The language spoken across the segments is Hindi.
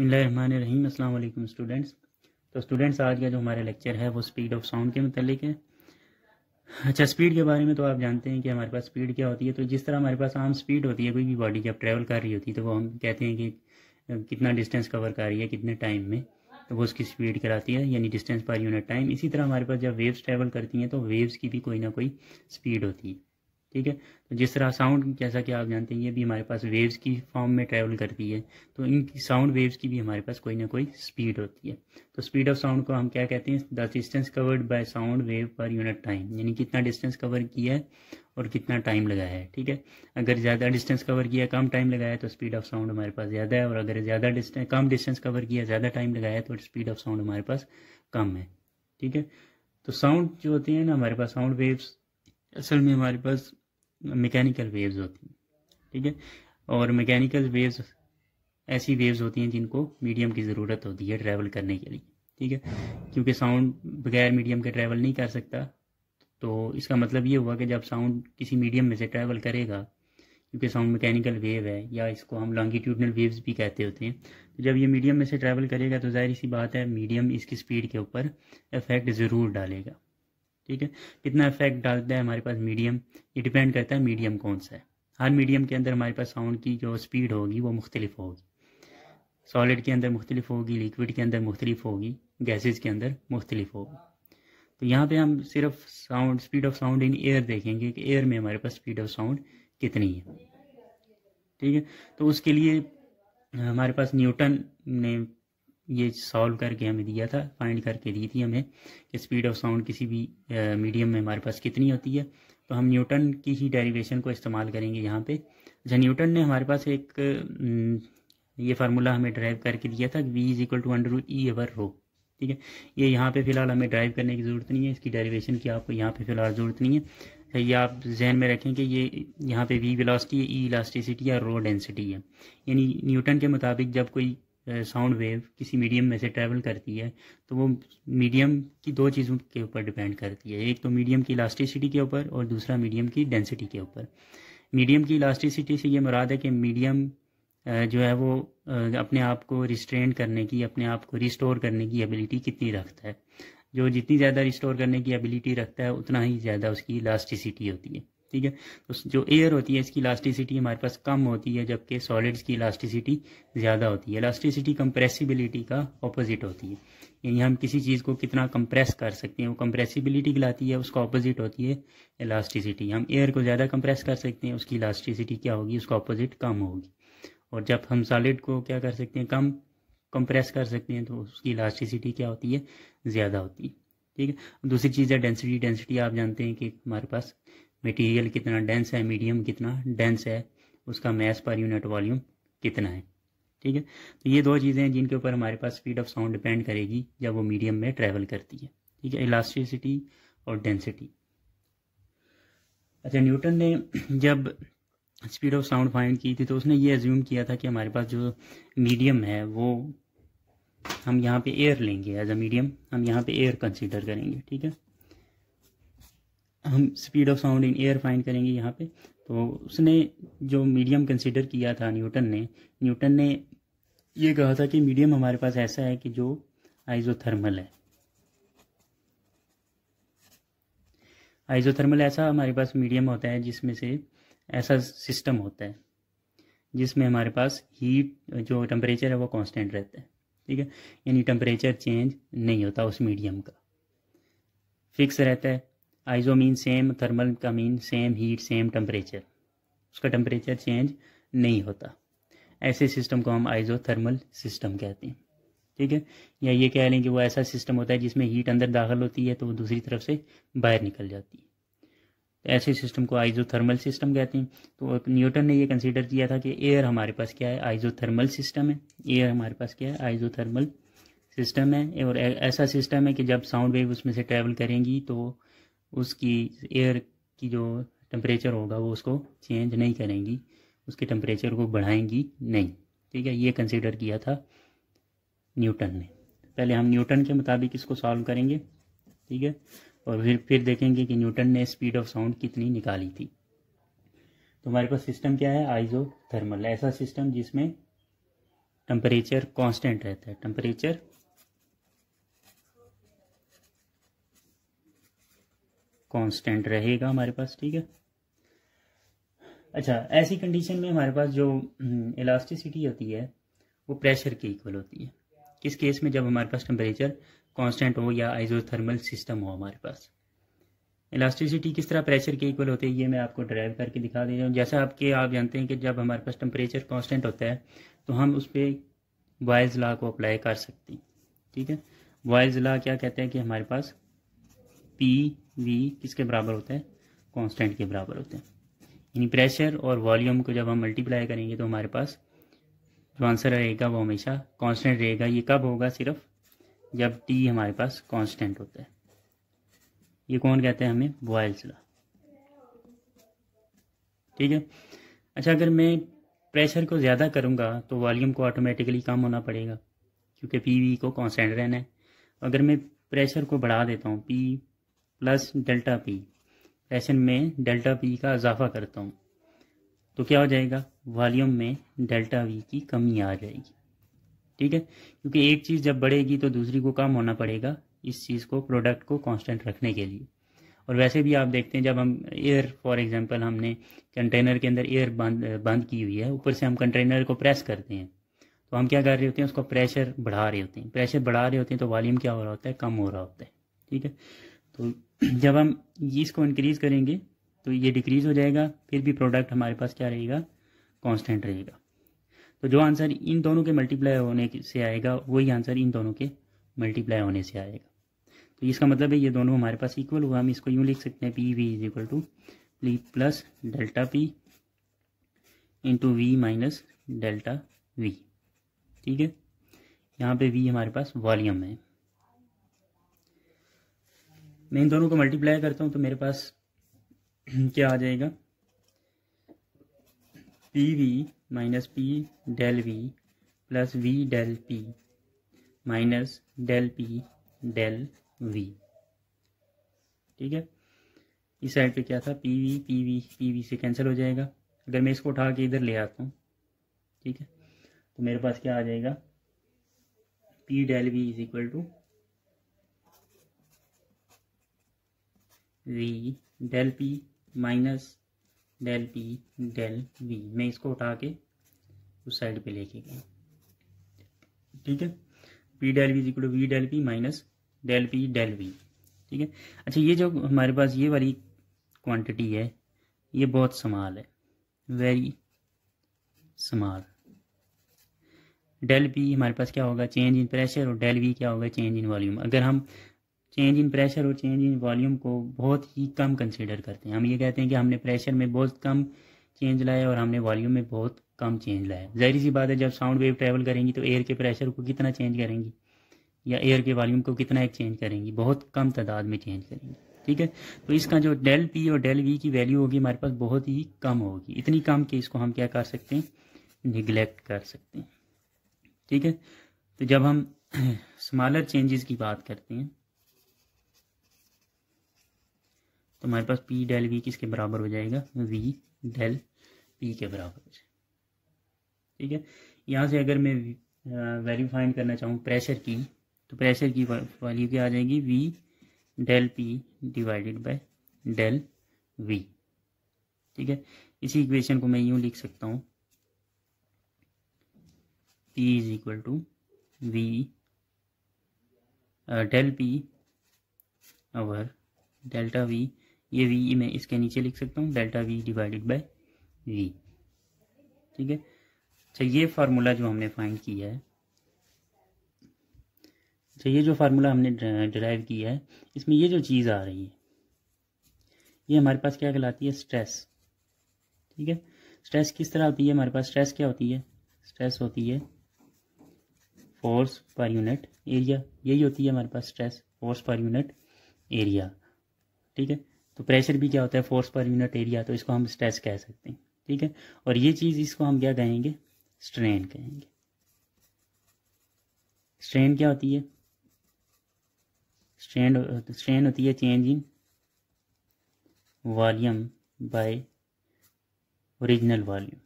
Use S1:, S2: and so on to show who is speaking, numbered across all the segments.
S1: बसमिल स्टूडेंट्स तो स्टूडेंट्स आज का जो हमारा लेक्चर है वो स्पीड ऑफ साउंड के मतलब है अच्छा स्पीड के बारे में तो आप जानते हैं कि हमारे पास स्पीड क्या होती है तो जिस तरह हमारे पास आम स्पीड होती है कोई भी बॉडी जब ट्रैवल कर रही होती है तो वो हम कहते हैं कि कितना डिस्टेंस कवर कर रही है कितने टाइम में तो वो उसकी स्पीड कराती है यानी डिस्टेंस पर यूनिट टाइम इसी तरह हमारे पास जब वेव्स ट्रैवल करती हैं तो वेव्स की भी कोई ना कोई स्पीड होती है ठीक है तो जिस तरह साउंड जैसा कि आप जानते हैं ये भी हमारे पास वेव्स की फॉर्म में ट्रैवल करती है तो इनकी साउंड वेव्स की भी हमारे पास कोई ना कोई स्पीड होती है तो स्पीड ऑफ साउंड को हम क्या कहते हैं the distance covered by sound wave per unit time यानी कितना डिस्टेंस कवर किया है और कितना टाइम लगाया है ठीक है अगर ज़्यादा डिस्टेंस कवर किया कम टाइम लगाया तो स्पीड ऑफ साउंड हमारे पास ज़्यादा है और अगर ज़्यादा डिस्टेंस कम डिस्टेंस कवर किया ज़्यादा टाइम लगाया तो स्पीड ऑफ साउंड हमारे पास कम है ठीक है तो साउंड जो होती है ना हमारे पास साउंड वेव्स असल में हमारे पास मैकेनिकल वेव्स होती हैं ठीक है और मैकेनिकल वेव्स ऐसी वेव्स होती हैं जिनको मीडियम की ज़रूरत होती है ट्रैवल करने के लिए ठीक है क्योंकि साउंड बगैर मीडियम के ट्रैवल नहीं कर सकता तो इसका मतलब ये हुआ कि जब साउंड किसी मीडियम में से ट्रैवल करेगा क्योंकि साउंड मैकेनिकल वेव है या इसको हम लॉन्गिट्यूडनल वेव्स भी कहते होते हैं तो जब ये मीडियम में से ट्रैवल करेगा तो जाहिर सी बात है मीडियम इसकी स्पीड के ऊपर इफेक्ट ज़रूर डालेगा ठीक है कितना इफेक्ट डालता है हमारे पास मीडियम ये डिपेंड करता है मीडियम कौन सा है हर मीडियम के अंदर हमारे पास साउंड की जो स्पीड होगी वो मुख्तलिफ होगी सॉलिड के अंदर मुख्तलिफ होगी लिक्विड के अंदर मुख्तलिफ होगी गैसेज के अंदर मुख्तलिफ होगी तो यहाँ पे हम सिर्फ sound speed of sound in air देखेंगे कि एयर में हमारे पास स्पीड ऑफ साउंड कितनी है ठीक है तो उसके लिए हमारे पास न्यूटन ने ये सॉल्व करके हमें दिया था फाइंड करके दी थी हमें कि स्पीड ऑफ साउंड किसी भी मीडियम में हमारे पास कितनी होती है तो हम न्यूटन की ही डेरिवेशन को इस्तेमाल करेंगे यहाँ पे अच्छा न्यूटन ने हमारे पास एक ये फार्मूला हमें ड्राइव करके दिया था V is equal to under E over rho ठीक है ये यहाँ पे फिलहाल हमें ड्राइव करने की ज़रूरत नहीं है इसकी डेरिवेशन की आपको यहाँ पे फिलहाल ज़रूरत नहीं है अच्छा, ये आप जहन में रखें कि ये यहाँ पे वी विलासिटी है ई इलास्टिसिटी या रो डेंसिटी है यानी न्यूटन के मुताबिक जब कोई साउंड वेव किसी मीडियम में से ट्रैवल करती है तो वो मीडियम की दो चीज़ों के ऊपर डिपेंड करती है एक तो मीडियम की इलास्टिसिटी के ऊपर और दूसरा मीडियम की डेंसिटी के ऊपर मीडियम की इलास्टिसिटी से ये मुराद है कि मीडियम जो है वो अपने आप को रिस्ट्रेन करने की अपने आप को रिस्टोर करने की एबिलिटी कितनी रखता है जो जितनी ज़्यादा रिस्टोर करने की एबिलिटी रखता है उतना ही ज़्यादा उसकी इलास्टिसिटी होती है ठीक है तो जो एयर होती है इसकी इलास्टिसिटी हमारे पास कम होती है जबकि सॉलिड्स की इलास्टिसिटी ज़्यादा होती है इलास्टिसिटी कंप्रेसिबिलिटी का ऑपोजिट होती है यानी हम किसी चीज़ को कितना कंप्रेस कर सकते हैं वो कंप्रेसिबिलिटी कहलाती है उसका ऑपोजिट होती है इलास्टिसिटी हम एयर को ज़्यादा कंप्रेस कर सकते हैं उसकी इलास्टिसिटी क्या होगी उसका ऑपोजिट कम होगी और जब हम सॉलिड को क्या कर सकते हैं कम कंप्रेस कर सकते हैं तो उसकी इलास्टिसिटी क्या होती है ज़्यादा होती है ठीक है दूसरी चीज़ है डेंसिटी डेंसिटी आप जानते हैं कि हमारे पास मटेरियल कितना डेंस है मीडियम कितना डेंस है उसका मैस पर यूनिट वॉल्यूम कितना है ठीक है तो ये दो चीज़ें हैं जिनके ऊपर हमारे पास स्पीड ऑफ साउंड डिपेंड करेगी जब वो मीडियम में ट्रेवल करती है ठीक है इलास्टिसिटी और डेंसिटी अच्छा न्यूटन ने जब स्पीड ऑफ साउंड फाइंड की थी तो उसने ये एज्यूम किया था कि हमारे पास जो मीडियम है वो हम यहाँ पे एयर लेंगे एज अ मीडियम हम यहाँ पे एयर कंसीडर करेंगे ठीक है हम speed of sound in air find करेंगे यहाँ पे तो उसने जो मीडियम कंसिडर किया था न्यूटन ने न्यूटन ने ये कहा था कि मीडियम हमारे पास ऐसा है कि जो आइजोथर्मल है आइजोथर्मल ऐसा हमारे पास मीडियम होता है जिसमें से ऐसा सिस्टम होता है जिसमें हमारे पास हीट जो टेम्परेचर है वो कांस्टेंट रहता है ठीक है यानी टेम्परेचर चेंज नहीं होता उस मीडियम का फिक्स रहता है आइजो मीन सेम थर्मल का mean same heat same temperature उसका टम्परेचर चेंज नहीं होता ऐसे सिस्टम को हम आइजो थर्मल सिस्टम कहते हैं ठीक है या ये कह लें कि वो ऐसा सिस्टम होता है जिसमें हीट अंदर दाखिल होती है तो वो दूसरी तरफ से बाहर निकल जाती है तो ऐसे सिस्टम को आइजो थर्मल सिस्टम कहते हैं तो न्यूटन ने ये कंसिडर किया था कि एयर हमारे पास क्या है आइजो थर्मल सिस्टम है एयर हमारे पास क्या है आइजो थर्मल सिस्टम है और ऐसा सिस्टम है कि जब साउंड वेव उसमें से ट्रैवल करेंगी तो उसकी एयर की जो टेम्परेचर होगा वो उसको चेंज नहीं करेंगी उसके टेम्परेचर को बढ़ाएंगी नहीं ठीक है ये कंसिडर किया था न्यूटन ने पहले हम न्यूटन के मुताबिक इसको सॉल्व करेंगे ठीक है और फिर फिर देखेंगे कि न्यूटन ने स्पीड ऑफ साउंड कितनी निकाली थी तो हमारे पास सिस्टम क्या है आइजो थर्मल ऐसा सिस्टम जिसमें टेम्परेचर कांस्टेंट रहता है टेम्परेचर कांस्टेंट रहेगा हमारे पास ठीक है अच्छा ऐसी कंडीशन में हमारे पास जो इलास्टिसिटी हम्म, होती है वो प्रेशर के इक्वल होती है किस केस में जब हमारे पास टेम्परेचर कांस्टेंट हो या आइजोथर्मल सिस्टम हो हमारे पास इलास्टिसिटी किस तरह प्रेशर के इक्वल होते हैं ये मैं आपको ड्राइव करके दिखा दे रहा हूँ जैसा आपके आप जानते हैं कि जब हमारे पास टेम्परेचर कांस्टेंट होता है तो हम उस पर बॉयज़ ला को अप्लाई कर सकते हैं ठीक है बॉयज़ ला क्या कहते हैं कि हमारे पास पी वी किसके बराबर होता है कांस्टेंट के बराबर होता है यानी प्रेशर और वॉल्यूम को जब हम मल्टीप्लाई करेंगे तो हमारे पास जो आंसर रहेगा वो हमेशा कांस्टेंट रहेगा ये कब होगा सिर्फ जब टी हमारे पास कांस्टेंट होता है ये कौन कहते हैं हमें बॉयल्स ला ठीक है अच्छा अगर मैं प्रेशर को ज़्यादा करूँगा तो वॉल्यूम को ऑटोमेटिकली कम होना पड़ेगा क्योंकि पी वी को कॉन्स्टेंट रहना है अगर मैं प्रेशर को बढ़ा देता हूँ पी प्लस डेल्टा पी एसन में डेल्टा पी का इजाफा करता हूँ तो क्या हो जाएगा वॉल्यूम में डेल्टा वी की कमी आ जाएगी ठीक है क्योंकि एक चीज़ जब बढ़ेगी तो दूसरी को कम होना पड़ेगा इस चीज़ को प्रोडक्ट को कांस्टेंट रखने के लिए और वैसे भी आप देखते हैं जब हम एयर फॉर एग्जांपल हमने कंटेनर के अंदर एयर बंद बंद की हुई है ऊपर से हम कंटेनर को प्रेस करते हैं तो हम क्या कर रहे होते हैं उसका प्रेशर बढ़ा रहे होते हैं प्रेशर बढ़ा रहे होते हैं तो वॉल्यूम क्या हो रहा होता है कम हो रहा होता है ठीक है तो जब हम इसको इंक्रीज़ करेंगे तो ये डिक्रीज़ हो जाएगा फिर भी प्रोडक्ट हमारे पास क्या रहेगा कांस्टेंट रहेगा तो जो आंसर इन दोनों के मल्टीप्लाई होने से आएगा वही आंसर इन दोनों के मल्टीप्लाई होने से आएगा तो इसका मतलब है ये दोनों हमारे पास इक्वल हुआ हम इसको यूँ लिख सकते हैं P V is equal to P plus delta P into V minus delta V ठीक है यहाँ पे वी हमारे पास वॉल्यूम है मैं इन दोनों को मल्टीप्लाई करता हूँ तो मेरे पास क्या आ जाएगा P V minus P del V plus V del P minus del P del V ठीक है इस साइड पे क्या था P V P V P V से कैंसिल हो जाएगा अगर मैं इसको उठा के इधर ले आता हूँ ठीक है तो मेरे पास क्या आ जाएगा P del V is equal to V del P minus del P del V मैं इसको उठा के उस साइड पे लेके गया ठीक है P del V equal to V del P minus del P del V ठीक है अच्छा ये जो हमारे पास ये वाली क्वांटिटी है ये बहुत समाल है वेरी समाल डेल पी हमारे पास क्या होगा चेंज इन प्रेशर और डेल वी क्या होगा चेंज इन वॉल्यूम अगर हम चेंज इन प्रेशर और चेंज इन वॉल्यूम को बहुत ही कम कंसिडर करते हैं हम ये कहते हैं कि हमने प्रेशर में बहुत कम चेंज लाया और हमने वॉल्यूम में बहुत कम चेंज लाया जाहिर सी बात है जब साउंड वेव ट्रैवल करेंगी तो एयर के प्रेशर को कितना चेंज करेंगी या एयर के वॉल्यूम को कितना एक चेंज करेंगी बहुत कम तादाद में चेंज करेंगी ठीक है तो इसका जो डेल पी और डेल वी की वैल्यू होगी हमारे पास बहुत ही कम होगी इतनी कम कि इसको हम क्या कर सकते हैं निगलेक्ट कर सकते हैं ठीक है तो जब हम स्मॉलर चेंजेस की बात करते हैं तो हमारे पास पी डेल वी किसके बराबर हो जाएगा वी डेल पी के बराबर हो जाएगा ठीक है यहाँ से अगर मैं वैल्यू फाइंड करना चाहूँ प्रेशर की तो प्रेशर की वैल्यू क्या आ जाएगी V del P divided by del V ठीक है इसी इक्वेशन को मैं यूँ लिख सकता हूँ P is equal to V del P और डेल्टा वी ये वी मैं इसके नीचे लिख सकता हूँ delta V divided by V ठीक है अच्छा ये फार्मूला जो हमने फाइंड किया है अच्छा ये जो फार्मूला हमने डिराइव किया है इसमें ये जो चीज़ आ रही है ये हमारे पास क्या कहलाती है स्ट्रेस ठीक है स्ट्रेस किस तरह होती है हमारे पास स्ट्रेस क्या होती है स्ट्रेस होती है फोर्स पर यूनिट एरिया यही होती है हमारे पास stress force per unit area ठीक है तो प्रेशर भी क्या होता है फोर्स पर यूनिट एरिया तो इसको हम स्ट्रेस कह सकते हैं ठीक है और ये चीज़ इसको हम क्या कहेंगे स्ट्रेन कहेंगे स्ट्रेन क्या होती है स्ट्रेन स्ट्रेन होती है change in volume by original volume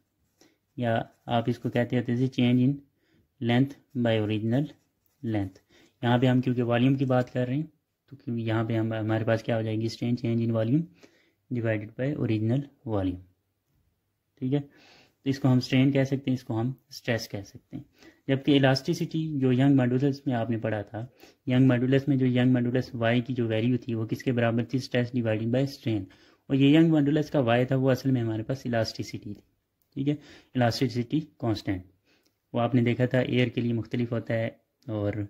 S1: या आप इसको कहते हैं थे change in length by original length यहाँ पे हम क्योंकि वॉल्यूम की बात कर रहे हैं तो यहाँ पे हम हमारे पास क्या हो जाएगी strain change in volume divided by original volume ठीक है तो इसको हम स्ट्रेन कह सकते हैं इसको हम स्ट्रेस कह सकते हैं जबकि इलास्टिसिटी जो यंग मॉडुलस में आपने पढ़ा था यंग मॉडुलस में जो यंग मॉडुलस वाई की जो वैल्यू थी वो किसके बराबर थी स्ट्रेस डिवाइडेड बाय स्ट्रेन और ये यंग मॉडुलस का वाई था वो असल में हमारे पास इलास्टिसिटी थी ठीक है इलास्टिसिटी कॉन्स्टेंट वो आपने देखा था एयर के लिए मुख्तलिफ होता है और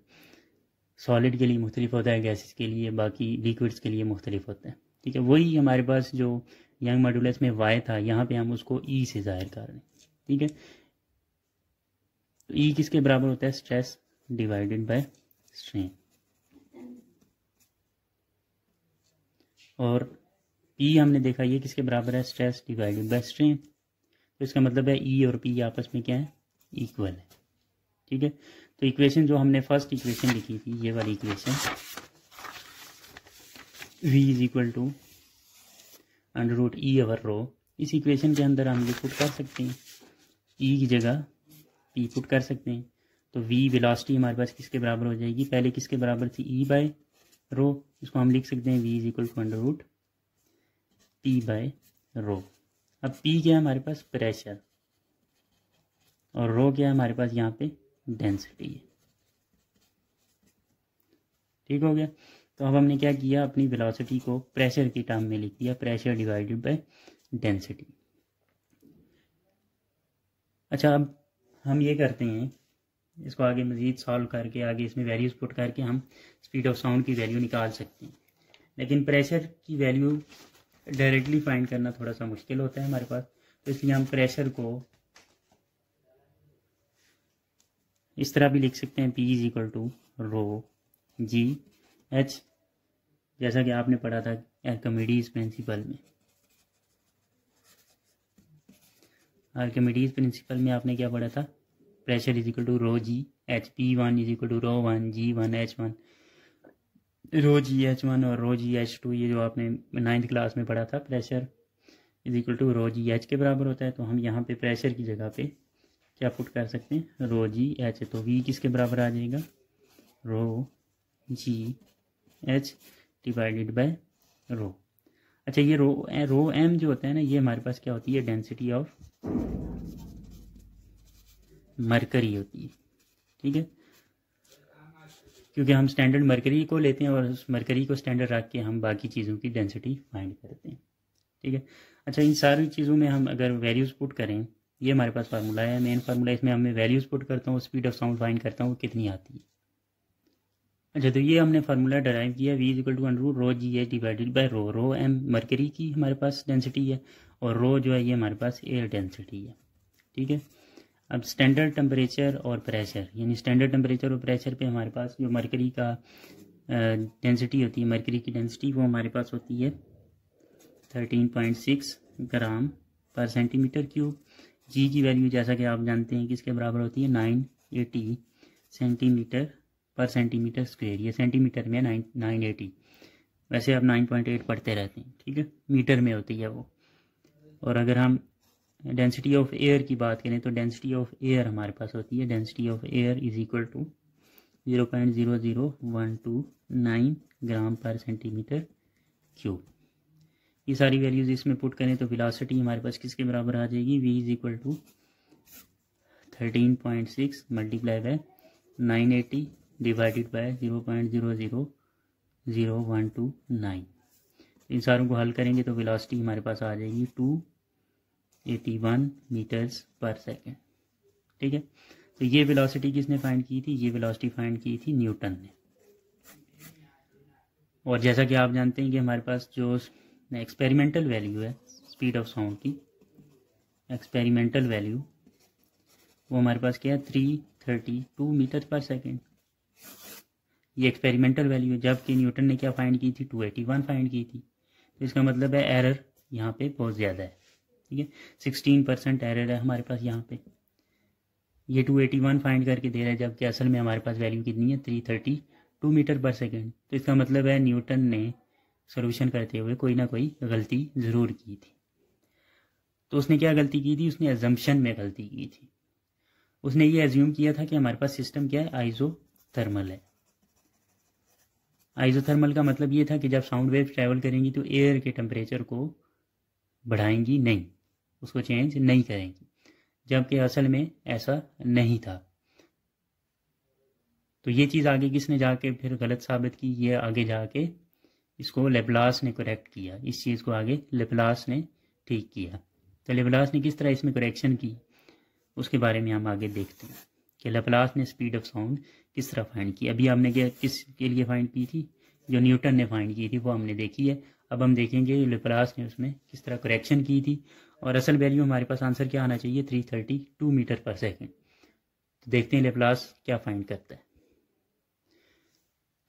S1: सॉलिड के लिए मुख्तलिफ होता है गैसेस के लिए बाकी लिक्विड्स के लिए मुख्तलिफ होता है ठीक है वही हमारे पास जो यंग मॉडुलस में वाई था यहाँ पे हम उसको ई e से जाहिर कर रहे हैं ठीक है तो ई e किसके बराबर होता है स्ट्रेस डिवाइडेड बाय स्ट्रेन और ई हमने देखा ये किसके बराबर है स्ट्रेस डिवाइडेड बाय स्ट्रेन तो इसका मतलब है ई e और पी आपस में क्या है इक्वल है ठीक है तो इक्वेशन जो हमने फर्स्ट इक्वेशन लिखी थी ये वाली equation v is equal to under root E over rho इस इक्वेशन के अंदर हम ये पुट कर सकते हैं e की जगह p पुट कर सकते हैं तो वी वेलोसिटी हमारे पास किसके बराबर हो जाएगी पहले किसके बराबर थी ई बाय रो इसको हम लिख सकते हैं V is equal to under root P by rho अब पी क्या है हमारे पास प्रेशर और रो क्या है हमारे पास यहाँ पे डेंसिटी ठीक हो गया तो अब हमने क्या किया अपनी वेलोसिटी को प्रेशर की टर्म में लिख दिया प्रेशर डिवाइडेड बाय डेंसिटी अच्छा अब हम ये करते हैं इसको आगे मज़ीद सॉल्व करके आगे इसमें वैल्यूज़ पुट करके हम स्पीड ऑफ साउंड की वैल्यू निकाल सकते हैं लेकिन प्रेशर की वैल्यू डायरेक्टली फाइंड करना थोड़ा सा मुश्किल होता है हमारे पास तो इसलिए हम प्रेशर को इस तरह भी लिख सकते हैं P is equal to rho G H जैसा कि आपने पढ़ा था एल्कमेडीज प्रिंसिपल में एल्कमेडीज प्रिंसिपल में आपने क्या पढ़ा था pressure is equal to rho G H P one is equal to rho one G one H one rho G H one और रो जी एच टू ये जो आपने नाइन्थ क्लास में पढ़ा था pressure is equal to rho G H के बराबर होता है तो हम यहाँ पे प्रेशर की जगह पे क्या पुट कर सकते हैं रो जी एच तो वी किसके बराबर आ जाएगा rho G H divided by rho अच्छा ये रो ए रो एम जो होता है ना ये हमारे पास क्या होती है डेंसिटी ऑफ मरकरी होती है ठीक है क्योंकि हम स्टैंडर्ड मरकरी को लेते हैं और उस मरकरी को स्टैंडर्ड रख के हम बाकी चीज़ों की डेंसिटी फाइंड करते हैं ठीक है अच्छा इन सारी चीज़ों में हम अगर वैल्यूज़ पुट करें ये हमारे पास फार्मूला है मेन फार्मूला इसमें हमें वैल्यूज़ पुट करता हूँ स्पीड ऑफ साउंड फाइन करता हूँ कितनी आती है अच्छा तो ये हमने फार्मूला डराइव किया V equal to under rho G H divided by rho rho M mercury की हमारे पास डेंसिटी है और रो जो है ये हमारे पास एयर डेंसिटी है ठीक है अब स्टैंडर्ड टेम्परेचर और प्रेशर यानी स्टैंडर्ड टेम्परेचर और प्रेशर पे हमारे पास जो मरकरी का डेंसिटी होती है मरकरी की डेंसिटी वो हमारे पास होती है 13.6 ग्राम पर सेंटीमीटर क्यूब जी की वैल्यू जैसा कि आप जानते हैं किसके बराबर होती है nine eighty centimetre per centimetre square ये सेंटीमीटर में नाइन नाइन एटी वैसे आप नाइन पॉइंट एट पढ़ते रहते हैं ठीक है मीटर में होती है वो और अगर हम डेंसिटी ऑफ एयर की बात करें तो डेंसिटी ऑफ एयर हमारे पास होती है density of air is equal to zero point zero zero one two nine gram per centimetre cube ये सारी वैल्यूज़ इसमें पुट करें तो वेलोसिटी हमारे पास किसके बराबर आ जाएगी V is equal to thirteen point six multiply by nine eighty divided by zero point zero zero zero one two nine इन सारों को हल करेंगे तो वेलोसिटी हमारे पास आ जाएगी two eighty one metres per second ठीक है तो ये वेलोसिटी किसने फाइंड की थी ये वेलोसिटी फाइंड की थी न्यूटन ने और जैसा कि आप जानते हैं कि हमारे पास जो एक्सपेरिमेंटल वैल्यू है स्पीड ऑफ साउंड की एक्सपेरिमेंटल वैल्यू वो हमारे पास क्या है three thirty two metre per second ये एक्सपेरिमेंटल वैल्यू है जबकि न्यूटन ने क्या फाइंड की थी टू एटी वन फाइंड की थी तो इसका मतलब है एरर यहाँ पे बहुत ज़्यादा है ठीक है सिक्सटीन परसेंट एरर है हमारे पास यहाँ पे ये टू एटी वन फाइंड करके दे रहा है जबकि असल में हमारे पास वैल्यू कितनी है three thirty two metre per second तो इसका मतलब है न्यूटन ने सोल्यूशन करते हुए कोई ना कोई गलती ज़रूर की थी तो उसने क्या गलती की थी उसने एजम्पन में गलती की थी उसने ये एज्यूम किया था कि हमारे पास सिस्टम क्या है आइजो थर्मल है आइजोथर्मल का मतलब ये था कि जब साउंड वेव ट्रैवल करेंगी तो एयर के टेम्परेचर को बढ़ाएंगी नहीं उसको चेंज नहीं करेंगी जबकि असल में ऐसा नहीं था तो ये चीज़ आगे किसने जाके फिर गलत साबित की ये आगे जाके इसको लेबलास ने करेक्ट किया इस चीज़ को आगे लेबलास ने ठीक किया तो लेबलास ने किस तरह इसमें करेक्शन की उसके बारे में हम आगे देखते हैं कि लेबलास ने स्पीड ऑफ साउंड किस तरह फाइंड की अभी हमने क्या किस के लिए फाइंड की थी जो न्यूटन ने फाइंड की थी वो हमने देखी है अब हम देखेंगे लेबलास ने उसमें किस तरह करेक्शन की थी और असल वैल्यू हमारे पास आंसर क्या आना चाहिए three thirty two metre per second तो देखते हैं लेपलास क्या फाइंड करता है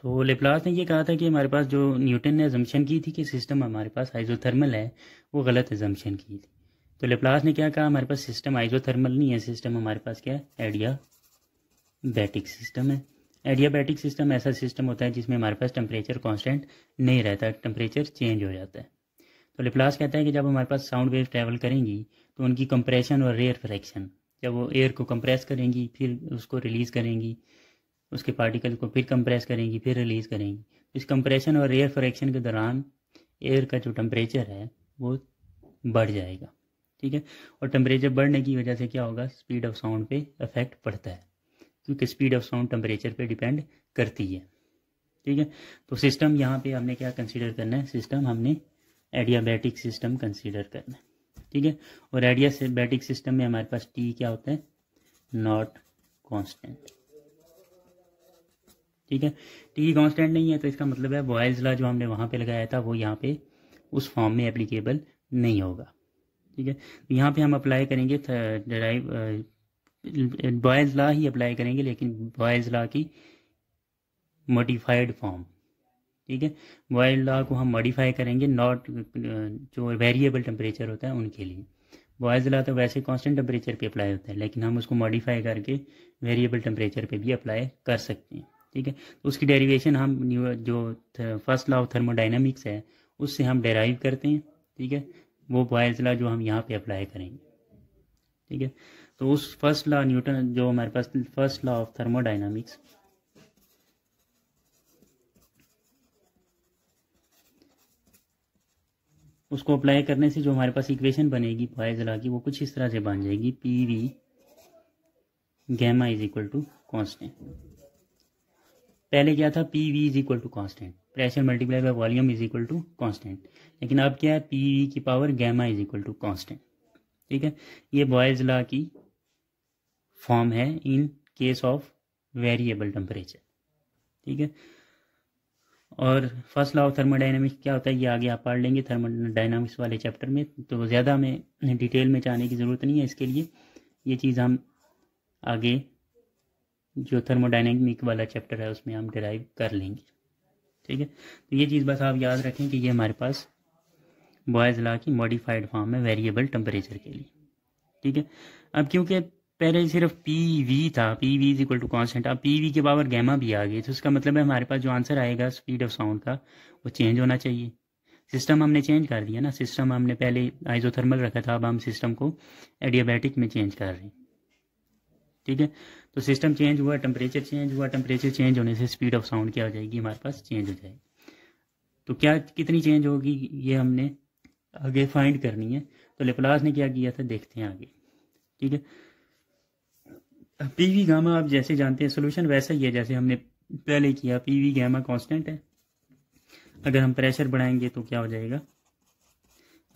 S1: तो लेप्लास ने ये कहा था कि हमारे पास जो न्यूटन ने एजम्पन की थी कि सिस्टम हमारे पास आइजोथर्मल है वो गलत एजम्पन की थी तो लेप्लास ने क्या कहा हमारे पास सिस्टम आइजोथर्मल नहीं है सिस्टम हमारे पास क्या है एडियाबैटिक सिस्टम है एडियाबैटिक सिस्टम ऐसा सिस्टम होता है जिसमें हमारे पास टेम्परेचर कॉन्स्टेंट नहीं रहता टेम्परेचर चेंज हो जाता है तो लिप्लास कहता है कि जब हमारे पास साउंड वेव ट्रैवल करेंगी तो उनकी कंप्रेशन और रेयर फ्रैक्शन जब वो एयर को कंप्रेस करेंगी फिर उसको रिलीज़ करेंगी उसके पार्टिकल को फिर कंप्रेस करेंगी फिर रिलीज़ करेंगी तो इस कंप्रेशन और एयर फ्रैक्शन के दौरान एयर का जो टम्परेचर है वो बढ़ जाएगा ठीक है और टेम्परेचर बढ़ने की वजह से क्या होगा स्पीड ऑफ साउंड पे इफेक्ट पड़ता है क्योंकि स्पीड ऑफ साउंड टेम्परेचर पे डिपेंड करती है ठीक है तो सिस्टम यहाँ पे हमने क्या कंसिडर करना है सिस्टम हमने एडियाबैटिक सिस्टम कंसिडर करना है ठीक है और एडियाबैटिक सिस्टम में हमारे पास टी क्या होता है नॉट कॉन्स्टेंट ठीक है टी कांस्टेंट नहीं है तो इसका मतलब है बॉयल्स ला जो हमने वहाँ पे लगाया था वो यहाँ पे उस फॉर्म में एप्लीकेबल नहीं होगा ठीक है तो यहाँ पे हम अप्लाई करेंगे डराइव बॉयल्स ला ही अप्लाई करेंगे लेकिन बॉयल्स ला की मॉडिफाइड फॉर्म ठीक है बॉयल ला को हम मॉडिफाई करेंगे नॉट जो वेरिएबल टेम्परेचर होता है उनके लिए बॉयज ला तो वैसे कांस्टेंट टेम्परेचर पे अप्लाई होता है लेकिन हम उसको मॉडिफाई करके वेरिएबल टेम्परेचर पे भी अप्लाई कर सकते हैं ठीक है तो उसकी डेरिवेशन हम जो फर्स्ट लॉ ऑफ थर्मोडाइनमिक्स है उससे हम डेराइव करते हैं ठीक है वो बॉयज लॉ जो हम यहाँ पे अप्लाई करेंगे ठीक है तो उस फर्स्ट लॉ न्यूटन जो हमारे पास फर्स्ट लॉ ऑफ थर्मोडाइनमिक्स उसको अप्लाई करने से जो हमारे पास इक्वेशन बनेगी बॉयज लॉ की वो कुछ इस तरह से बन जाएगी P V gamma is equal to constant पहले क्या था P V is equal to constant pressure multiply by volume is equal to constant लेकिन अब क्या है पी वी की power gamma is equal to constant ठीक है ये बॉयज लॉ की फॉर्म है in case of variable temperature ठीक है और फर्स्ट लॉ ऑफ थर्मोडाइनमिक्स क्या होता है ये आगे आप पढ़ लेंगे थर्मोडाइनमिक्स वाले चैप्टर में तो ज़्यादा हमें डिटेल में जाने की ज़रूरत नहीं है इसके लिए ये चीज़ हम आगे जो थर्मोडाइनमिक वाला चैप्टर है उसमें हम डिराइव कर लेंगे ठीक है तो ये चीज़ बस आप याद रखें कि ये हमारे पास बॉयज़ ला की मॉडिफाइड फॉर्म है वेरिएबल टेम्परेचर के लिए ठीक है अब क्योंकि पहले सिर्फ पी वी था P V is equal to constant अब पी वी के पावर गैमा भी आ गई तो उसका मतलब है हमारे पास जो आंसर आएगा स्पीड ऑफ साउंड का वो चेंज होना चाहिए सिस्टम हमने चेंज कर दिया ना सिस्टम हमने पहले आइजोथर्मल रखा था अब हम सिस्टम को एडियाबैटिक में चेंज कर रहे हैं ठीक है तो सिस्टम चेंज हुआ टेम्परेचर चेंज हुआ टेम्परेचर चेंज होने से स्पीड ऑफ साउंड क्या हो जाएगी हमारे पास चेंज हो जाएगी तो क्या कितनी चेंज होगी ये हमने आगे फाइंड करनी है तो लिपलास ने क्या किया था देखते हैं आगे ठीक है पी वी गामा आप जैसे जानते हैं सोल्यूशन वैसा ही है जैसे हमने पहले किया पी वी गामा कॉन्स्टेंट है अगर हम प्रेशर बढ़ाएंगे तो क्या हो जाएगा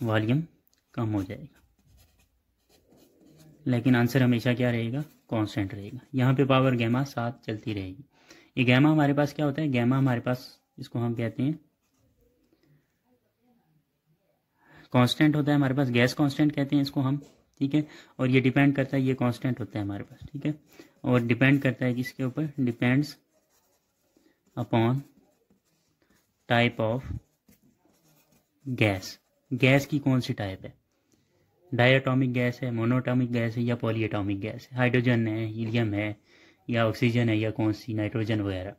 S1: वॉल्यूम कम हो जाएगा लेकिन आंसर हमेशा क्या रहेगा कांस्टेंट रहेगा यहाँ पे पावर गैमा सात चलती रहेगी ये गैमा हमारे पास क्या होता है गैमा हमारे पास इसको हम कहते हैं कांस्टेंट होता है हमारे पास गैस कांस्टेंट कहते हैं इसको हम ठीक है और ये डिपेंड करता है ये कांस्टेंट होता है हमारे पास ठीक है और डिपेंड करता है किसके ऊपर depends upon type of gas gas की कौन सी टाइप है डायटॉमिक गैस है मोनोटॉमिक गैस है या पॉलीएटॉमिक गैस है हाइड्रोजन है हीलियम है या ऑक्सीजन है या कौन सी नाइट्रोजन वगैरह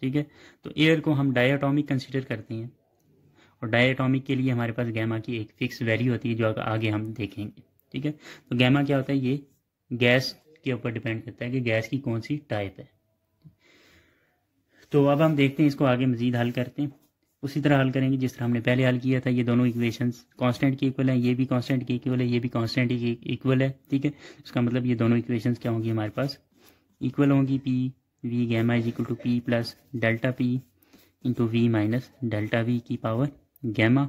S1: ठीक है तो एयर को हम डायटॉमिक कंसिडर करते हैं और डायटॉमिक के लिए हमारे पास गैमा की एक फिक्स वैल्यू होती है जो आगे हम देखेंगे ठीक है तो गैमा क्या होता है ये गैस के ऊपर डिपेंड करता है कि गैस की कौन सी टाइप है तो अब हम देखते हैं इसको आगे मज़ीद हल करते हैं उसी तरह हल करेंगे जिस तरह हमने पहले हल किया था ये दोनों इक्वेशंस कांस्टेंट के इक्वल है ये भी कांस्टेंट के इक्वल है ये भी कांस्टेंट के इक्वल है ठीक है इसका मतलब ये दोनों इक्वेशंस क्या होंगी हमारे पास इक्वल होंगी P V gamma is equal to P plus delta P into V minus delta V की पावर गैमा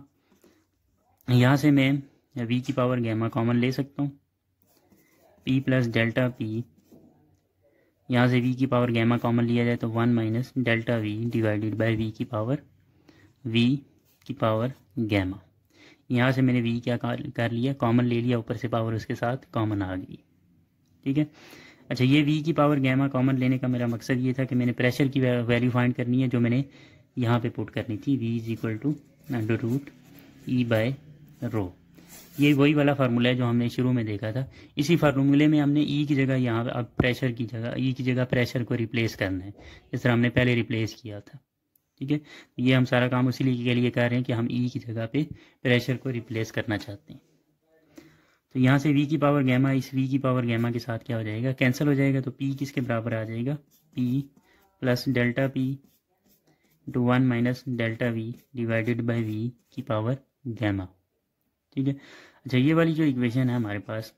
S1: यहाँ से मैं वी की पावर गैमा कॉमन ले सकता हूँ पी प्लस डेल्टा पी यहाँ से वी की पावर गैमा कॉमन लिया जाए तो one minus delta V divided by V की पावर वी की पावर गैमा यहाँ से मैंने वी क्या कर लिया कॉमन ले लिया ऊपर से पावर उसके साथ कॉमन आ गई ठीक है अच्छा ये वी की पावर गैमा कॉमन लेने का मेरा मकसद ये था कि मैंने प्रेशर की वैल्यू फाइंड करनी है जो मैंने यहाँ पे पुट करनी थी V is equal to under root E by rho ये वही वाला फार्मूला है जो हमने शुरू में देखा था इसी फार्मूले में हमने ई e की जगह यहाँ अब प्रेशर की जगह ई e की जगह प्रेशर को रिप्लेस करना है जिस तरह हमने पहले रिप्लेस किया था ठीक है तो ये हम सारा काम उसी के लिए कर रहे हैं कि हम ई e की जगह पे प्रेशर को रिप्लेस करना चाहते हैं तो यहाँ से वी की पावर गैमा इस वी की पावर गैमा के साथ क्या हो जाएगा कैंसिल हो जाएगा तो पी किसके बराबर आ जाएगा P plus delta P to one minus delta V divided by V की पावर गैमा ठीक है अच्छा ये वाली जो इक्वेशन है हमारे पास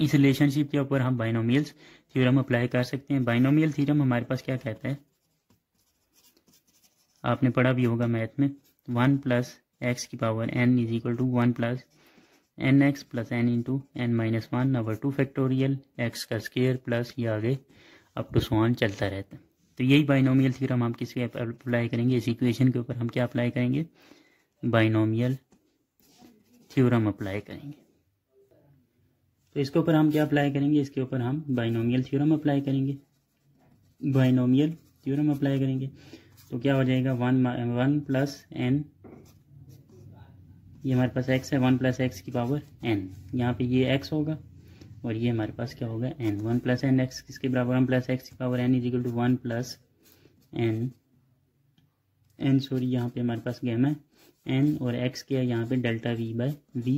S1: इस रिलेशनशिप के ऊपर हम बाइनोमियल्स थ्योरम अप्लाई कर सकते हैं बाइनोमियल थ्योरम हमारे पास क्या कहता है आपने पढ़ा भी होगा मैथ में वन प्लस एक्स की power N is equal to one plus N X plus N into N minus one number two factorial X का स्केयर प्लस ये आगे अप टू सोन चलता रहता है तो यही बाइनोमियल थ्योरम हम किस अप्लाई करेंगे इस इक्वेशन के ऊपर हम क्या अप्लाई करेंगे बाइनोमियल थ्योरम अप्लाई करेंगे तो इसके ऊपर हम क्या अप्लाई करेंगे इसके ऊपर हम बाइनोमियल थ्योरम अप्लाई करेंगे बाइनोमियल थ्योरम अप्लाई करेंगे तो क्या हो जाएगा वन वन प्लस एन ये हमारे पास एक्स है वन प्लस एक्स की पावर एन यहाँ पे ये एक्स होगा और ये हमारे पास क्या होगा N one plus N X किसके बराबर वन प्लस एक्स की power N is equal to one plus N N sorry यहाँ पे हमारे पास गेम है एन और एक्स क्या है यहाँ पे डेल्टा वी बाय वी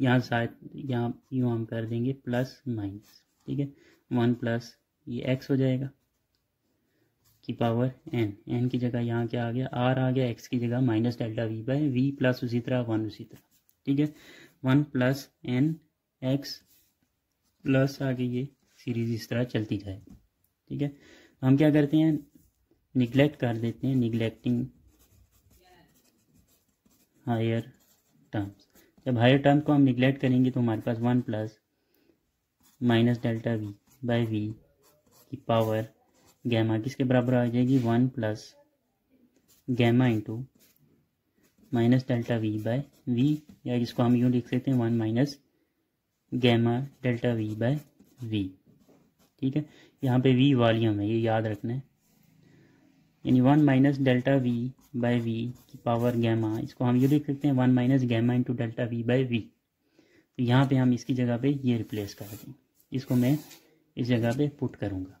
S1: यहाँ शायद यहाँ यूँ हम कर देंगे प्लस माइनस ठीक है वन प्लस ये एक्स हो जाएगा की पावर एन एन की जगह यहाँ क्या आ गया आर आ गया एक्स की जगह minus delta V by V plus उसी तरह वन उसी तरह ठीक है one plus N X plus आगे ये सीरीज इस तरह चलती जाए ठीक है हम क्या करते हैं निगलेक्ट कर देते हैं निगलेक्टिंग हायर टर्म्स जब हायर टर्म को हम निगलेक्ट करेंगे तो हमारे पास one plus minus delta V by V की पावर गैमा किसके बराबर आ जाएगी one plus gamma into minus delta V by V या जिसको हम यूँ लिख सकते हैं one minus gamma delta V by V ठीक है यहाँ पे वी वॉल्यूम है ये याद रखना है यानी one minus delta V by V की पावर गैमा इसको हम यूँ लिख सकते हैं one minus gamma into delta V by V तो यहाँ पे हम इसकी जगह पे ये रिप्लेस कर दें इसको मैं इस जगह पे पुट करूँगा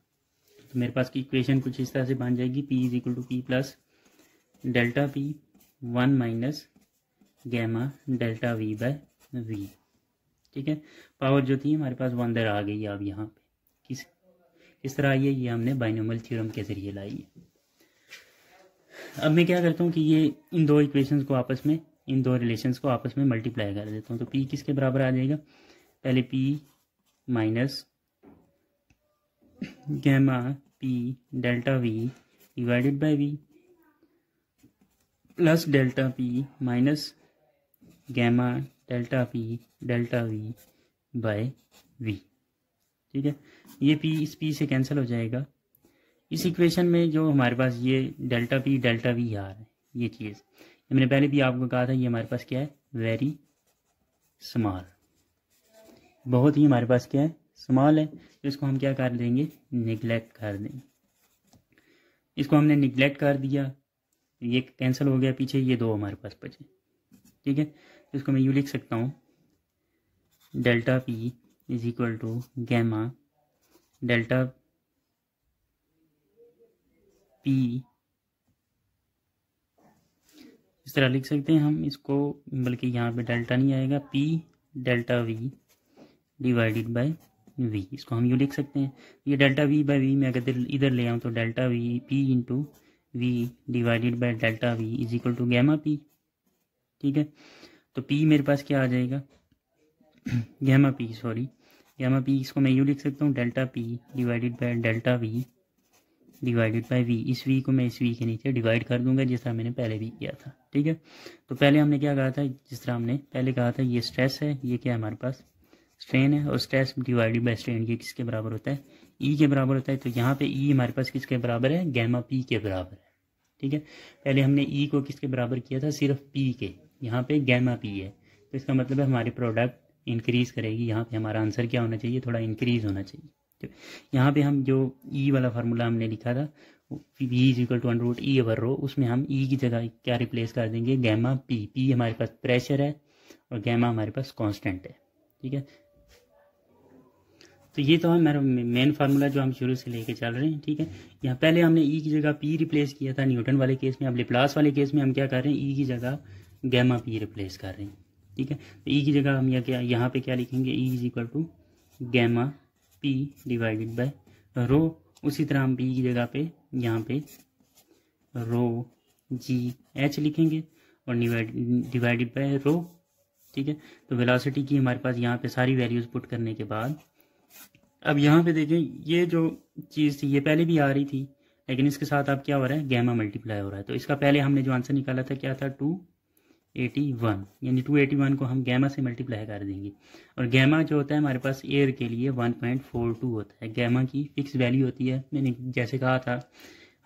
S1: मेरे पास की इक्वेशन कुछ इस तरह से बन जाएगी P is equal to P plus delta P one minus gamma delta V by V ठीक है पावर जो थी हमारे पास वन दर आ गई अब यहाँ पे किस किस तरह आई है ये हमने बाइनोमल थ्योरम के जरिए लाई है अब मैं क्या करता हूँ कि ये इन दो इक्वेशंस को आपस में इन दो रिलेशंस को आपस में मल्टीप्लाई कर देता हूँ तो पी किसके बराबर आ जाएगा पहले P minus gamma P delta V divided by V plus delta P minus gamma delta P delta V by V ठीक है ये पी इस पी से कैंसिल हो जाएगा इस इक्वेशन में जो हमारे पास ये डेल्टा पी डेल्टा वी आ रहा है ये चीज़ मैंने पहले भी आपको कहा था ये हमारे पास क्या है वेरी स्मॉल बहुत ही हमारे पास क्या है स्मॉल है तो इसको हम क्या कर देंगे निगलेक्ट कर देंगे इसको हमने निगलेक्ट कर दिया ये कैंसिल हो गया पीछे ये दो हमारे पास बचे ठीक है तो इसको मैं यू लिख सकता हूँ delta P is equal to gamma delta P इस तरह लिख सकते हैं हम इसको बल्कि यहाँ पे डेल्टा नहीं आएगा P delta V divided by V इसको हम यू लिख सकते हैं ये डेल्टा वी बाई वी में अगर इधर ले आऊँ तो delta V P into V divided by delta V is equal to gamma P ठीक है तो पी मेरे पास क्या आ जाएगा gamma P sorry gamma P इसको मैं यू लिख सकता हूँ delta P divided by delta V divided by V इस वी को मैं इस वी के नीचे डिवाइड कर दूंगा जिस तरह मैंने पहले भी किया था ठीक है तो पहले हमने क्या कहा था जिस तरह हमने पहले कहा था ये स्ट्रेस है ये क्या है हमारे पास स्ट्रेन है और स्ट्रेस डिवाइडेड बाय स्ट्रेन ये किसके बराबर होता है ई e के बराबर होता है तो यहाँ पे ई e हमारे पास किसके बराबर है गैमा पी के बराबर है ठीक है पहले हमने ई e को किसके बराबर किया था सिर्फ पी के यहाँ पे गैमा पी है तो इसका मतलब है हमारी प्रोडक्ट इंक्रीज़ करेगी यहाँ पे हमारा आंसर क्या होना चाहिए थोड़ा इंक्रीज़ होना चाहिए तो यहाँ पे हम जो ई e वाला फार्मूला हमने लिखा था V is equal to under root E over rho उसमें हम ई e की जगह क्या रिप्लेस कर देंगे गैमा पी पी हमारे पास प्रेशर है और गैमा हमारे पास कॉन्स्टेंट है ठीक है तो ये तो हमारा मेन फार्मूला जो हम शुरू से लेके चल रहे हैं ठीक है यहाँ पहले हमने ई e की जगह पी रिप्लेस किया था न्यूटन वाले केस में अब लिप्लास वाले केस में हम क्या कर रहे हैं ई e की जगह गैमा पी रिप्लेस कर रहे हैं ठीक है तो ई e की जगह हम यहाँ क्या यहाँ पे क्या लिखेंगे E is equal to gamma P divided by rho उसी तरह हम पी की जगह पे यहाँ पे रो जी एच लिखेंगे और डिवाइडेड बाय रो ठीक है तो वेलोसिटी की हमारे पास यहाँ पे सारी वैल्यूज़ पुट करने के बाद अब यहाँ पे देखें ये जो चीज़ थी ये पहले भी आ रही थी लेकिन इसके साथ अब क्या हो रहा है गैमा मल्टीप्लाई हो रहा है तो इसका पहले हमने जो आंसर निकाला था क्या था टू एटी वन यानी टू एटी वन को हम गैमा से मल्टीप्लाई कर देंगे और गैमा जो होता है हमारे पास एयर के लिए वन पॉइंट फोर टू होता है गैमा की फिक्स वैल्यू होती है मैंने जैसे कहा था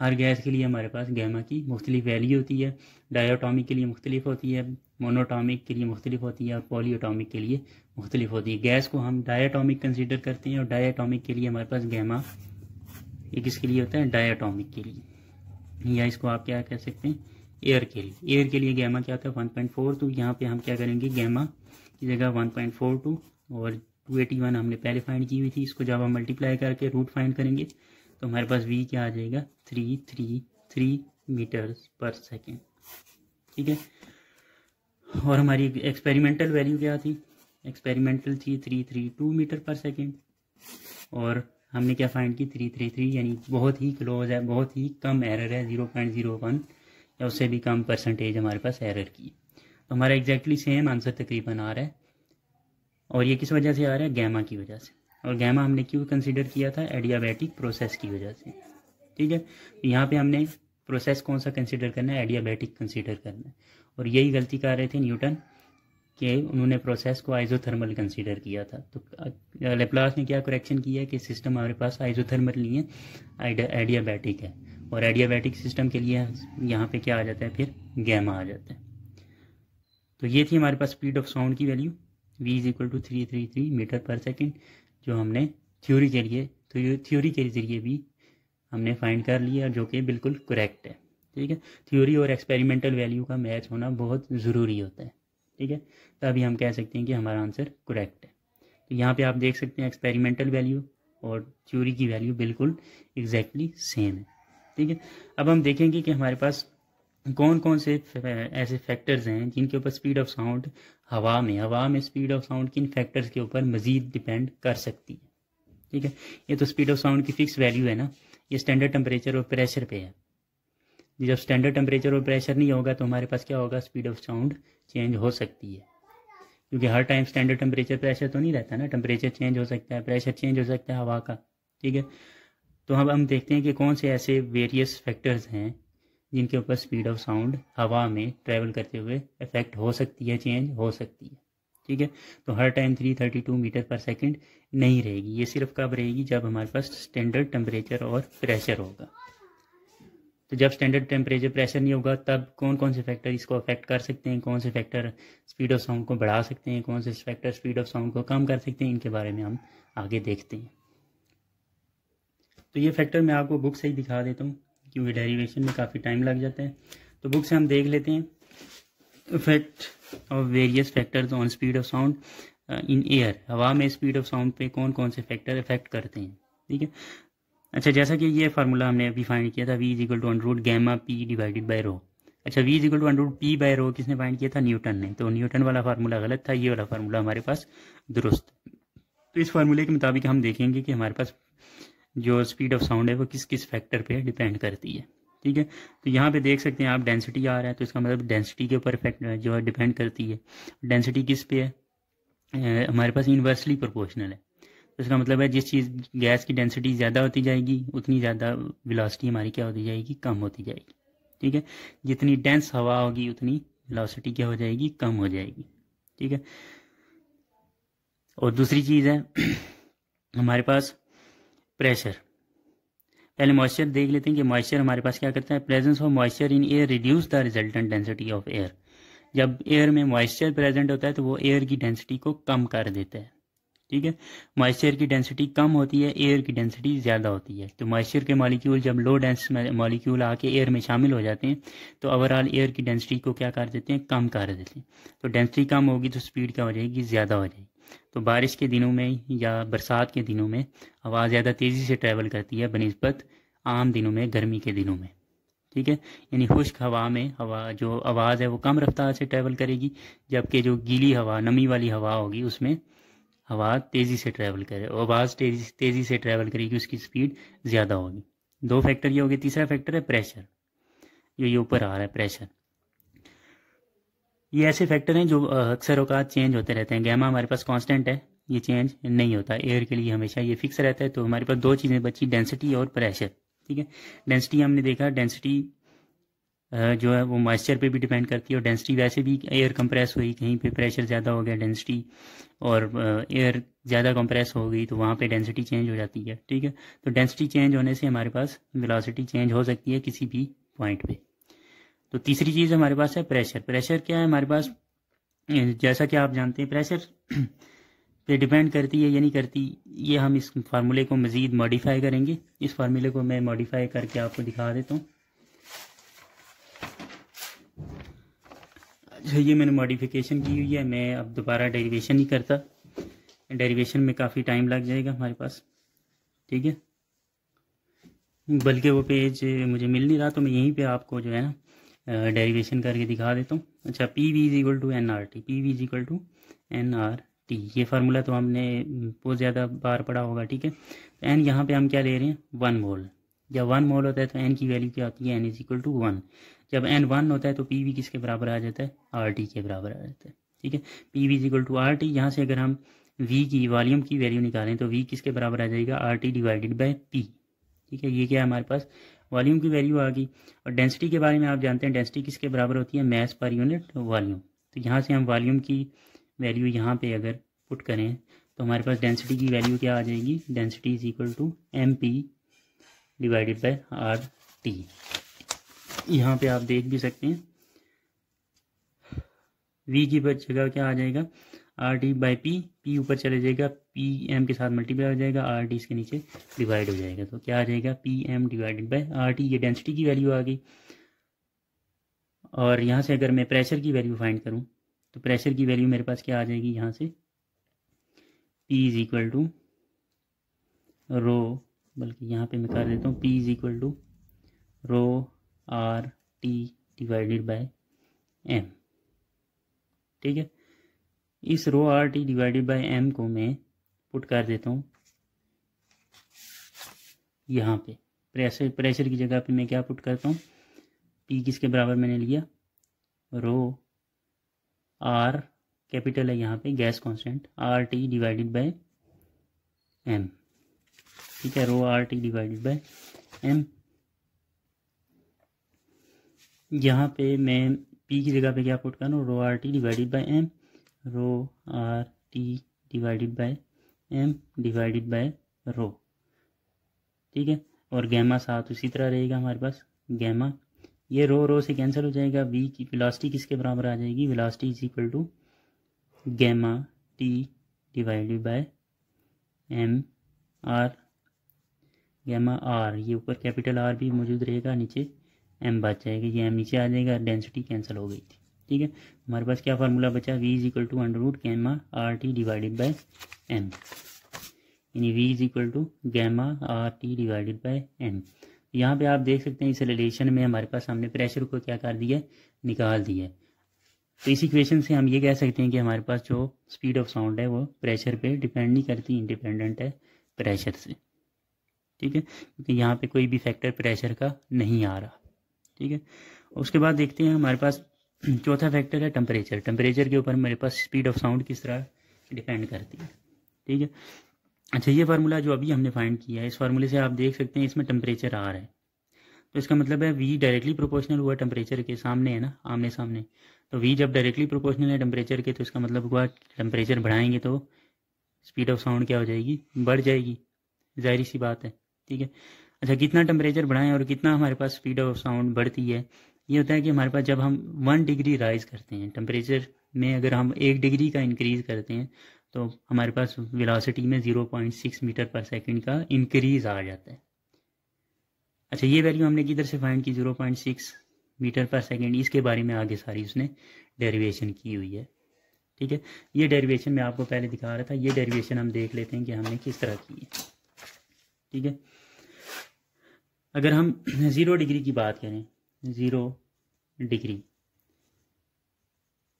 S1: हर गैस के लिए हमारे पास गैमा की मुख्तलिफ वैल्यू होती है डायोटॉमिक के लिए मुख्तलिफ होती है मोनोटॉमिक के लिए मुख्तलिफ होती है और पोलियोटॉमिक के लिए मुख्तलिफ होती है गैस को हम डायाटॉमिक कंसिडर करते हैं और डायाटॉमिक के लिए हमारे पास गैमा ये किसके लिए होता है डायाटॉमिक के लिए या इसको आप क्या कह सकते हैं एयर के लिए एयर के लिए गैमा क्या होता है वन पॉइंट फोर टू यहाँ पे हम क्या करेंगे गैमा की जगह वन पॉइंट फोर टू और टू एटी वन हमने पहले फाइंड की हुई थी इसको जब हम मल्टीप्लाई करके रूट फाइंड करेंगे तो हमारे पास वी क्या आ जाएगा three three three metre per second ठीक है और हमारी एक्सपेरिमेंटल वैल्यू क्या थी एक्सपेरिमेंटल थी three three two metre per second और हमने क्या फाइंड की थ्री थ्री थ्री यानी बहुत ही क्लोज है बहुत ही कम एरर है ज़ीरो पॉइंट ज़ीरो वन या उससे भी कम परसेंटेज हमारे पास एरर की तो हमारा एग्जैक्टली सेम आंसर तकरीबन आ रहा है और ये किस वजह से आ रहा है गैमा की वजह से और गैमा हमने क्यों कंसिडर किया था एडियाबैटिक प्रोसेस की वजह से ठीक है तो यहाँ पे हमने प्रोसेस कौन सा कंसिडर करना है एडियाबैटिक कंसिडर करना है और यही गलती कर रहे थे न्यूटन कि उन्होंने प्रोसेस को आइजोथर्मल कंसीडर किया था तो लेप्लास ने क्या करेक्शन किया कि सिस्टम हमारे पास आइजोथर्मल नहीं है एडियाबैटिक है और एडियाबैटिक सिस्टम के लिए यहाँ पे क्या आ जाता है फिर गैमा आ जाता है तो ये थी हमारे पास स्पीड ऑफ साउंड की value V is equal to three three three metre per second जो हमने थ्योरी के लिए तो थ्योरी के जरिए भी हमने फाइंड कर लिया जो कि बिल्कुल करेक्ट है ठीक है थ्योरी और एक्सपेरिमेंटल वैल्यू का मैच होना बहुत ज़रूरी होता है ठीक है तो अभी हम कह सकते हैं कि हमारा आंसर करेक्ट है तो यहाँ पे आप देख सकते हैं एक्सपेरिमेंटल वैल्यू और थ्योरी की वैल्यू बिल्कुल एग्जैक्टली सेम है ठीक है अब हम देखेंगे कि हमारे पास कौन कौन से ऐसे फैक्टर्स हैं जिनके ऊपर स्पीड ऑफ साउंड हवा में हवा में स्पीड ऑफ साउंड किन फैक्टर्स के ऊपर मजीद डिपेंड कर सकती है ठीक है ये तो स्पीड ऑफ साउंड की फिक्स वैल्यू है ना ये स्टैंडर्ड टेम्परेचर और प्रेशर पे है जब स्टैंडर्ड टेम्परेचर और प्रेशर नहीं होगा तो हमारे पास क्या होगा स्पीड ऑफ साउंड चेंज हो सकती है क्योंकि हर टाइम स्टैंडर्ड टेम्परेचर प्रेशर तो नहीं रहता ना टेम्परेचर चेंज हो सकता है प्रेशर चेंज हो सकता है हवा का ठीक है तो अब हम देखते हैं कि कौन से ऐसे वेरियस फैक्टर्स हैं जिनके ऊपर स्पीड ऑफ साउंड हवा में ट्रैवल करते हुए इफेक्ट हो सकती है चेंज हो सकती है ठीक है तो हर टाइम 332 मीटर पर सेकंड नहीं रहेगी ये सिर्फ कब रहेगी जब हमारे पास स्टैंडर्ड टेम्परेचर और प्रेशर होगा तो जब स्टैंडर्ड टेम्परेचर प्रेशर नहीं होगा तब कौन कौन से फैक्टर इसको अफेक्ट कर सकते हैं कौन से फैक्टर स्पीड ऑफ साउंड को बढ़ा सकते हैं कौन से फैक्टर स्पीड ऑफ साउंड को कम कर सकते हैं इनके बारे में हम आगे देखते हैं तो ये फैक्टर मैं आपको बुक से ही दिखा देता हूँ क्योंकि डेरिवेशन में काफ़ी टाइम लग जाता है तो बुक से हम देख लेते हैं effect of various factors on speed of sound in air हवा में स्पीड ऑफ साउंड पे कौन कौन से फैक्टर इफेक्ट करते हैं ठीक है अच्छा जैसा कि ये फार्मूला हमने अभी फाइंड किया था V is equal to under root gamma P divided by rho अच्छा V is equal to under root P by rho किसने फाइंड किया था न्यूटन ने तो न्यूटन वाला फार्मूला गलत था ये वाला फार्मूला हमारे पास दुरुस्त तो इस फार्मूले के मुताबिक हम देखेंगे कि हमारे पास जो स्पीड ऑफ साउंड है वो किस किस फैक्टर पर डिपेंड करती है ठीक है तो यहाँ पे देख सकते हैं आप डेंसिटी आ रहा है तो इसका मतलब डेंसिटी के ऊपर इफेक्ट जो है डिपेंड करती है डेंसिटी किस पे है हमारे पास यूनिवर्सली प्रोपोर्शनल है इसका मतलब है जिस चीज़ गैस की डेंसिटी ज़्यादा होती जाएगी उतनी ज़्यादा वेलोसिटी हमारी क्या होती जाएगी कम होती जाएगी ठीक है जितनी डेंस हवा होगी उतनी वेलोसिटी क्या हो जाएगी कम हो जाएगी ठीक है और दूसरी चीज़ है हमारे पास प्रेशर पहले मॉइस्चर देख लेते हैं कि मॉइस्चर हमारे पास क्या करता है presence of moisture in air reduce the resultant density of air जब एयर में मॉइस्चर प्रेजेंट होता है तो वो एयर की डेंसिटी को कम कर देता है ठीक है मॉइस्चर की डेंसिटी कम होती है एयर की डेंसिटी ज़्यादा होती है तो मॉइस्चर के मॉलिक्यूल जब लो डेंस मालिक्यूल आके एयर में शामिल हो जाते हैं तो ओवरऑल एयर की डेंसिटी को क्या कर देते हैं कम कर देते हैं तो डेंसिटी कम होगी तो स्पीड क्या हो जाएगी ज़्यादा हो जाएगी तो बारिश के दिनों में या बरसात के दिनों में हवा ज़्यादा तेज़ी से ट्रैवल करती है बनस्बत आम दिनों में गर्मी के दिनों में ठीक है यानी खुश्क हवा में हवा जो आवाज़ है वो कम रफ्तार से ट्रैवल करेगी जबकि जो गीली हवा नमी वाली हवा होगी उसमें आवाज़ तेज़ी से ट्रैवल करे और आवाज़ तेज़ी तेज़ी से ट्रैवल करेगी उसकी स्पीड ज़्यादा होगी दो फैक्टर ये हो गया तीसरा फैक्टर है प्रेशर जो ये ऊपर आ रहा है प्रेशर ये ऐसे फैक्टर हैं जो अक्सर अवकात चेंज होते रहते हैं गैमा हमारे पास कांस्टेंट है ये चेंज नहीं होता एयर के लिए हमेशा ये फिक्स रहता है तो हमारे पास दो चीज़ें बची डेंसिटी और प्रेशर ठीक है डेंसिटी हमने देखा डेंसिटी जो है वो मॉइस्चर पे भी डिपेंड करती है और डेंसिटी वैसे भी एयर कंप्रेस हुई कहीं पे प्रेशर ज़्यादा हो गया डेंसिटी और एयर ज़्यादा कंप्रेस हो गई तो वहाँ पे डेंसिटी चेंज हो जाती है ठीक है तो डेंसिटी चेंज होने से हमारे पास वेलोसिटी चेंज हो सकती है किसी भी पॉइंट पे तो तीसरी चीज़ हमारे पास है प्रेशर प्रेशर क्या है हमारे पास जैसा कि आप जानते हैं प्रेशर पे डिपेंड करती है या नहीं करती ये हम इस फार्मूले को मज़ीद मॉडिफाई करेंगे इस फार्मूले को मैं मॉडिफाई करके आपको दिखा देता हूँ अच्छा ये मैंने मॉडिफिकेशन की हुई है मैं अब दोबारा डेरिवेशन नहीं करता डेरिवेशन में काफ़ी टाइम लग जाएगा हमारे पास ठीक है बल्कि वो पेज मुझे मिल नहीं रहा तो मैं यहीं पे आपको जो है ना डेरिवेशन करके दिखा देता हूँ अच्छा P V is equal to N R T P V is equal to N R T ये फार्मूला तो हमने हम्म, बहुत ज़्यादा बार पढ़ा होगा ठीक है तो एन यहाँ पे हम क्या ले रहे हैं वन मोल जब वन मोल होता है तो एन की वैल्यू क्या होती है N is equal to one जब एन वन होता है तो पी वी किसके बराबर आ जाता है आर टी के बराबर आ जाता है ठीक है P V is equal to R T यहाँ से अगर हम वी की वॉल्यूम की वैल्यू निकालें तो वी किसके बराबर आ जाएगा R T divided by P ठीक है ये क्या है हमारे पास वॉल्यूम की वैल्यू आ गई और डेंसिटी के बारे में आप जानते हैं डेंसिटी किसके बराबर होती है मैथ पर यूनिट वॉल्यूम तो यहाँ से हम वॉल्यूम की वैल्यू यहाँ पे अगर पुट करें तो हमारे पास डेंसिटी की वैल्यू क्या आ जाएगी density is equal to M P divided by R T यहाँ पे आप देख भी सकते हैं वी की जगह क्या आ जाएगा R D by P P ऊपर चले जाएगा पी एम के साथ मल्टीप्लाई हो जाएगा आर डी इसके नीचे डिवाइड हो जाएगा तो क्या आ जाएगा P M divided by R T ये डेंसिटी की वैल्यू आ गई और यहाँ से अगर मैं प्रेशर की वैल्यू फाइंड करूँ तो प्रेशर की वैल्यू मेरे पास क्या आ जाएगी यहाँ से P is equal to rho बल्कि यहाँ पे मैं कर देता हूँ P is equal to rho R T divided by M ठीक है इस rho R T divided by M को मैं पुट कर देता हूँ यहाँ पे प्रेशर प्रेशर की जगह पे मैं क्या पुट करता हूँ पी किसके बराबर मैंने लिया रो आर कैपिटल है यहाँ पे gas constant R T divided by M ठीक है rho R T divided by M यहाँ पे मैं पी की जगह पे क्या पुट कर रहा हूँ rho R T divided by M rho R T divided by M divided by rho ठीक है और गैमा साथ उसी तरह रहेगा हमारे पास गैमा ये रो रो से कैंसिल हो जाएगा वी की वेलोसिटी किसके बराबर आ जाएगी velocity is equal to gamma T divided by M R gamma R ये ऊपर कैपिटल आर भी मौजूद रहेगा नीचे एम बच जाएगा ये एम नीचे आ जाएगा डेंसिटी कैंसिल हो गई थी ठीक है हमारे पास क्या फार्मूला बचा V is equal to under root gamma R T divided by M यानी V is equal to gamma R T divided by M यहाँ पे आप देख सकते हैं इस रिलेशन में हमारे पास हमने प्रेशर को क्या कर दिया निकाल दिया तो इस इक्वेशन से हम ये कह सकते हैं कि हमारे पास जो स्पीड ऑफ साउंड है वो प्रेशर पे डिपेंड नहीं करती इंडिपेंडेंट है प्रेशर से ठीक है क्योंकि यहाँ पे कोई भी फैक्टर प्रेशर का नहीं आ रहा ठीक है उसके बाद देखते हैं हमारे पास चौथा फैक्टर है टेम्परेचर टेम्परेचर के ऊपर मेरे पास स्पीड ऑफ साउंड किस तरह डिपेंड करती है ठीक है अच्छा ये फार्मूला जो अभी हमने फाइंड किया है इस फार्मूले से आप देख सकते हैं इसमें टेम्परेचर आ रहा है तो इसका मतलब है वी डायरेक्टली प्रोपोर्शनल हुआ टेम्परेचर के सामने है ना आमने सामने तो वी जब डायरेक्टली प्रोपोर्शनल है टेम्परेचर के तो इसका मतलब हुआ टेम्परेचर बढ़ाएंगे तो स्पीड ऑफ साउंड क्या हो जाएगी बढ़ जाएगी जाहिर सी बात है ठीक है अच्छा कितना टेम्परेचर बढ़ाएं और कितना हमारे पास स्पीड ऑफ साउंड बढ़ती है ये होता है कि हमारे पास जब हम वन डिग्री राइज करते हैं टेम्परेचर में अगर हम एक डिग्री का इंक्रीज़ करते हैं तो हमारे पास विलासिटी में zero point six metre per second का इंक्रीज़ आ जाता है अच्छा ये वैल्यू हमने किधर से फाइंड की zero point six metre per second इसके बारे में आगे सारी उसने डेरिवेशन की हुई है ठीक है ये डेरिवेशन मैं आपको पहले दिखा रहा था ये डेरिवेशन हम देख लेते हैं कि हमने किस तरह की है ठीक है अगर हम ज़ीरो डिग्री की बात करें zero degree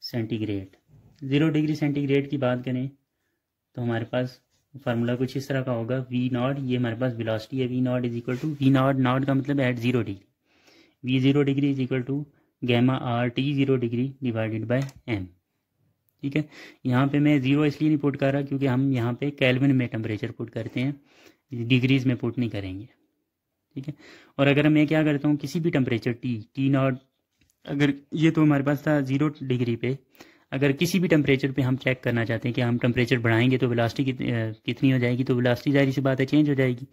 S1: centigrade zero degree centigrade की बात करें तो हमारे पास फार्मूला कुछ इस तरह का होगा वी नॉट ये हमारे पास वेलोसिटी है V naught is equal to V naught naught का मतलब at zero degree V zero degree is equal to gamma R T zero degree divided by M ठीक है यहाँ पे मैं ज़ीरो इसलिए नहीं पुट कर रहा क्योंकि हम यहाँ पे कैलविन में टेम्परेचर पुट करते हैं डिग्रीज़ में पुट नहीं करेंगे ठीक है और अगर मैं क्या करता हूँ किसी भी टेम्परेचर टी टी नॉट अगर ये तो हमारे पास था ज़ीरो डिग्री पे अगर किसी भी टेम्परेचर पे हम चेक करना चाहते हैं कि हम टेम्परेचर बढ़ाएंगे तो वेलासिटी कितनी हो जाएगी तो वेलासिटी जाहिर सी बात है चेंज हो जाएगी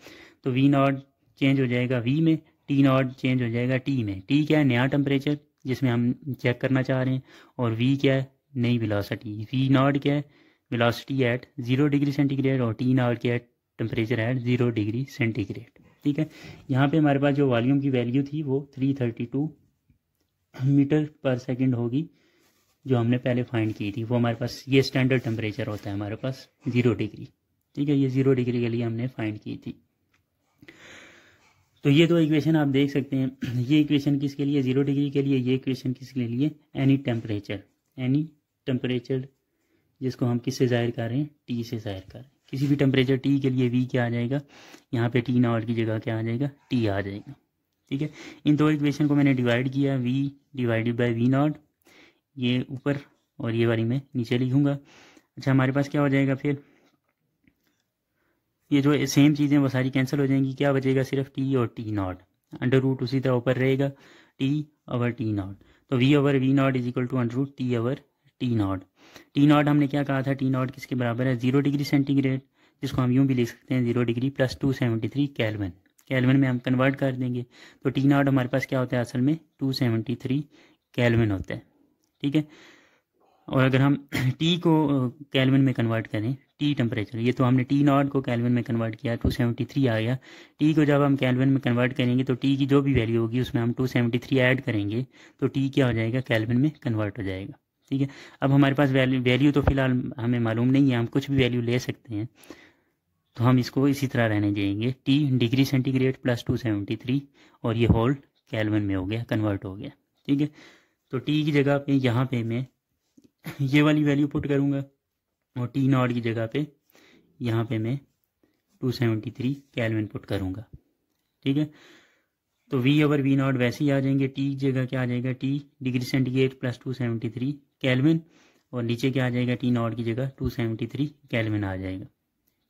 S1: तो वी नॉट चेंज हो जाएगा वी में टी नॉट चेंज हो जाएगा टी में टी क्या है नया टेम्परेचर जिसमें हम चेक करना चाह रहे हैं और वी क्या है नई विलासिटी वी नॉट क्या है velocity at zero degree centigrade और टी नॉट क्या है temperature at zero degree centigrade ठीक है यहाँ पे हमारे पास जो वॉल्यूम की वैल्यू थी वो 332 मीटर पर सेकंड होगी जो हमने पहले फाइंड की थी वो हमारे पास ये स्टैंडर्ड टेम्परेचर होता है हमारे पास ज़ीरो डिग्री ठीक है ये ज़ीरो डिग्री के लिए हमने फाइंड की थी तो ये दो इक्वेशन आप देख सकते हैं ये इक्वेशन किसके लिए ज़ीरो डिग्री के लिए ये इक्वेशन किसके लिए एनी टेम्परेचर एनी टेम्परेचर जिसको हम किससे ज़ाहिर कर रहे हैं टी से ज़ाहिर कर रहे हैं किसी भी टेम्परेचर टी के लिए वी क्या आ जाएगा यहाँ पे टी नॉट की जगह क्या आ जाएगा टी आ जाएगा ठीक है इन दो इक्वेशन को मैंने डिवाइड किया V divided by V naught ये ऊपर और ये वाली मैं नीचे लिखूंगा अच्छा हमारे पास क्या हो जाएगा फिर ये जो सेम चीज़ें वो सारी कैंसिल हो जाएंगी क्या बचेगा सिर्फ टी और टी नॉट अंडर रूट उसी तरह ऊपर रहेगा टी ओवर टी नॉट तो V over V naught is equal to under root T over T naught T naught हमने क्या कहा था टी नॉट किसके बराबर है जीरो डिग्री सेंटीग्रेड जिसको हम यूं भी लिख सकते हैं zero degree plus two seventy three kelvin kelvin में हम कन्वर्ट कर देंगे तो टी नॉट हमारे पास क्या होता है असल में टू सेवेंटी थ्री कैलवन होता है ठीक है और अगर हम टी को कैलवन में कन्वर्ट करें टी टेम्परेचर ये तो हमने टी नॉट को कैलवन में कन्वर्ट किया टू सेवेंटी थ्री आ गया टी को जब हम कैलवन में कन्वर्ट करेंगे तो टी की जो भी वैल्यू होगी उसमें हम टू सेवेंटी थ्री ऐड करेंगे तो टी क्या हो जाएगा कैलवन में कन्वर्ट हो जाएगा ठीक है अब हमारे पास वैल्यू वैल्यू तो फिलहाल हमें मालूम नहीं है हम कुछ भी वैल्यू ले सकते हैं तो हम इसको इसी तरह रहने देंगे T degree centigrade plus two seventy three और ये होल्ड कैलवन में हो गया कन्वर्ट हो गया ठीक है तो टी की जगह पे यहाँ पे मैं ये वाली वैल्यू पुट करूँगा और टी नॉट की जगह पे यहाँ पे मैं two seventy three kelvin put करूँगा ठीक है तो वी ओवर वी नॉट वैसे ही आ जाएंगे टी की जगह क्या आ जाएगा T degree centigrade plus two seventy three kelvin और नीचे क्या आ जाएगा टी नॉट की जगह टू सेवेंटी थ्री कैलविन आ जाएगा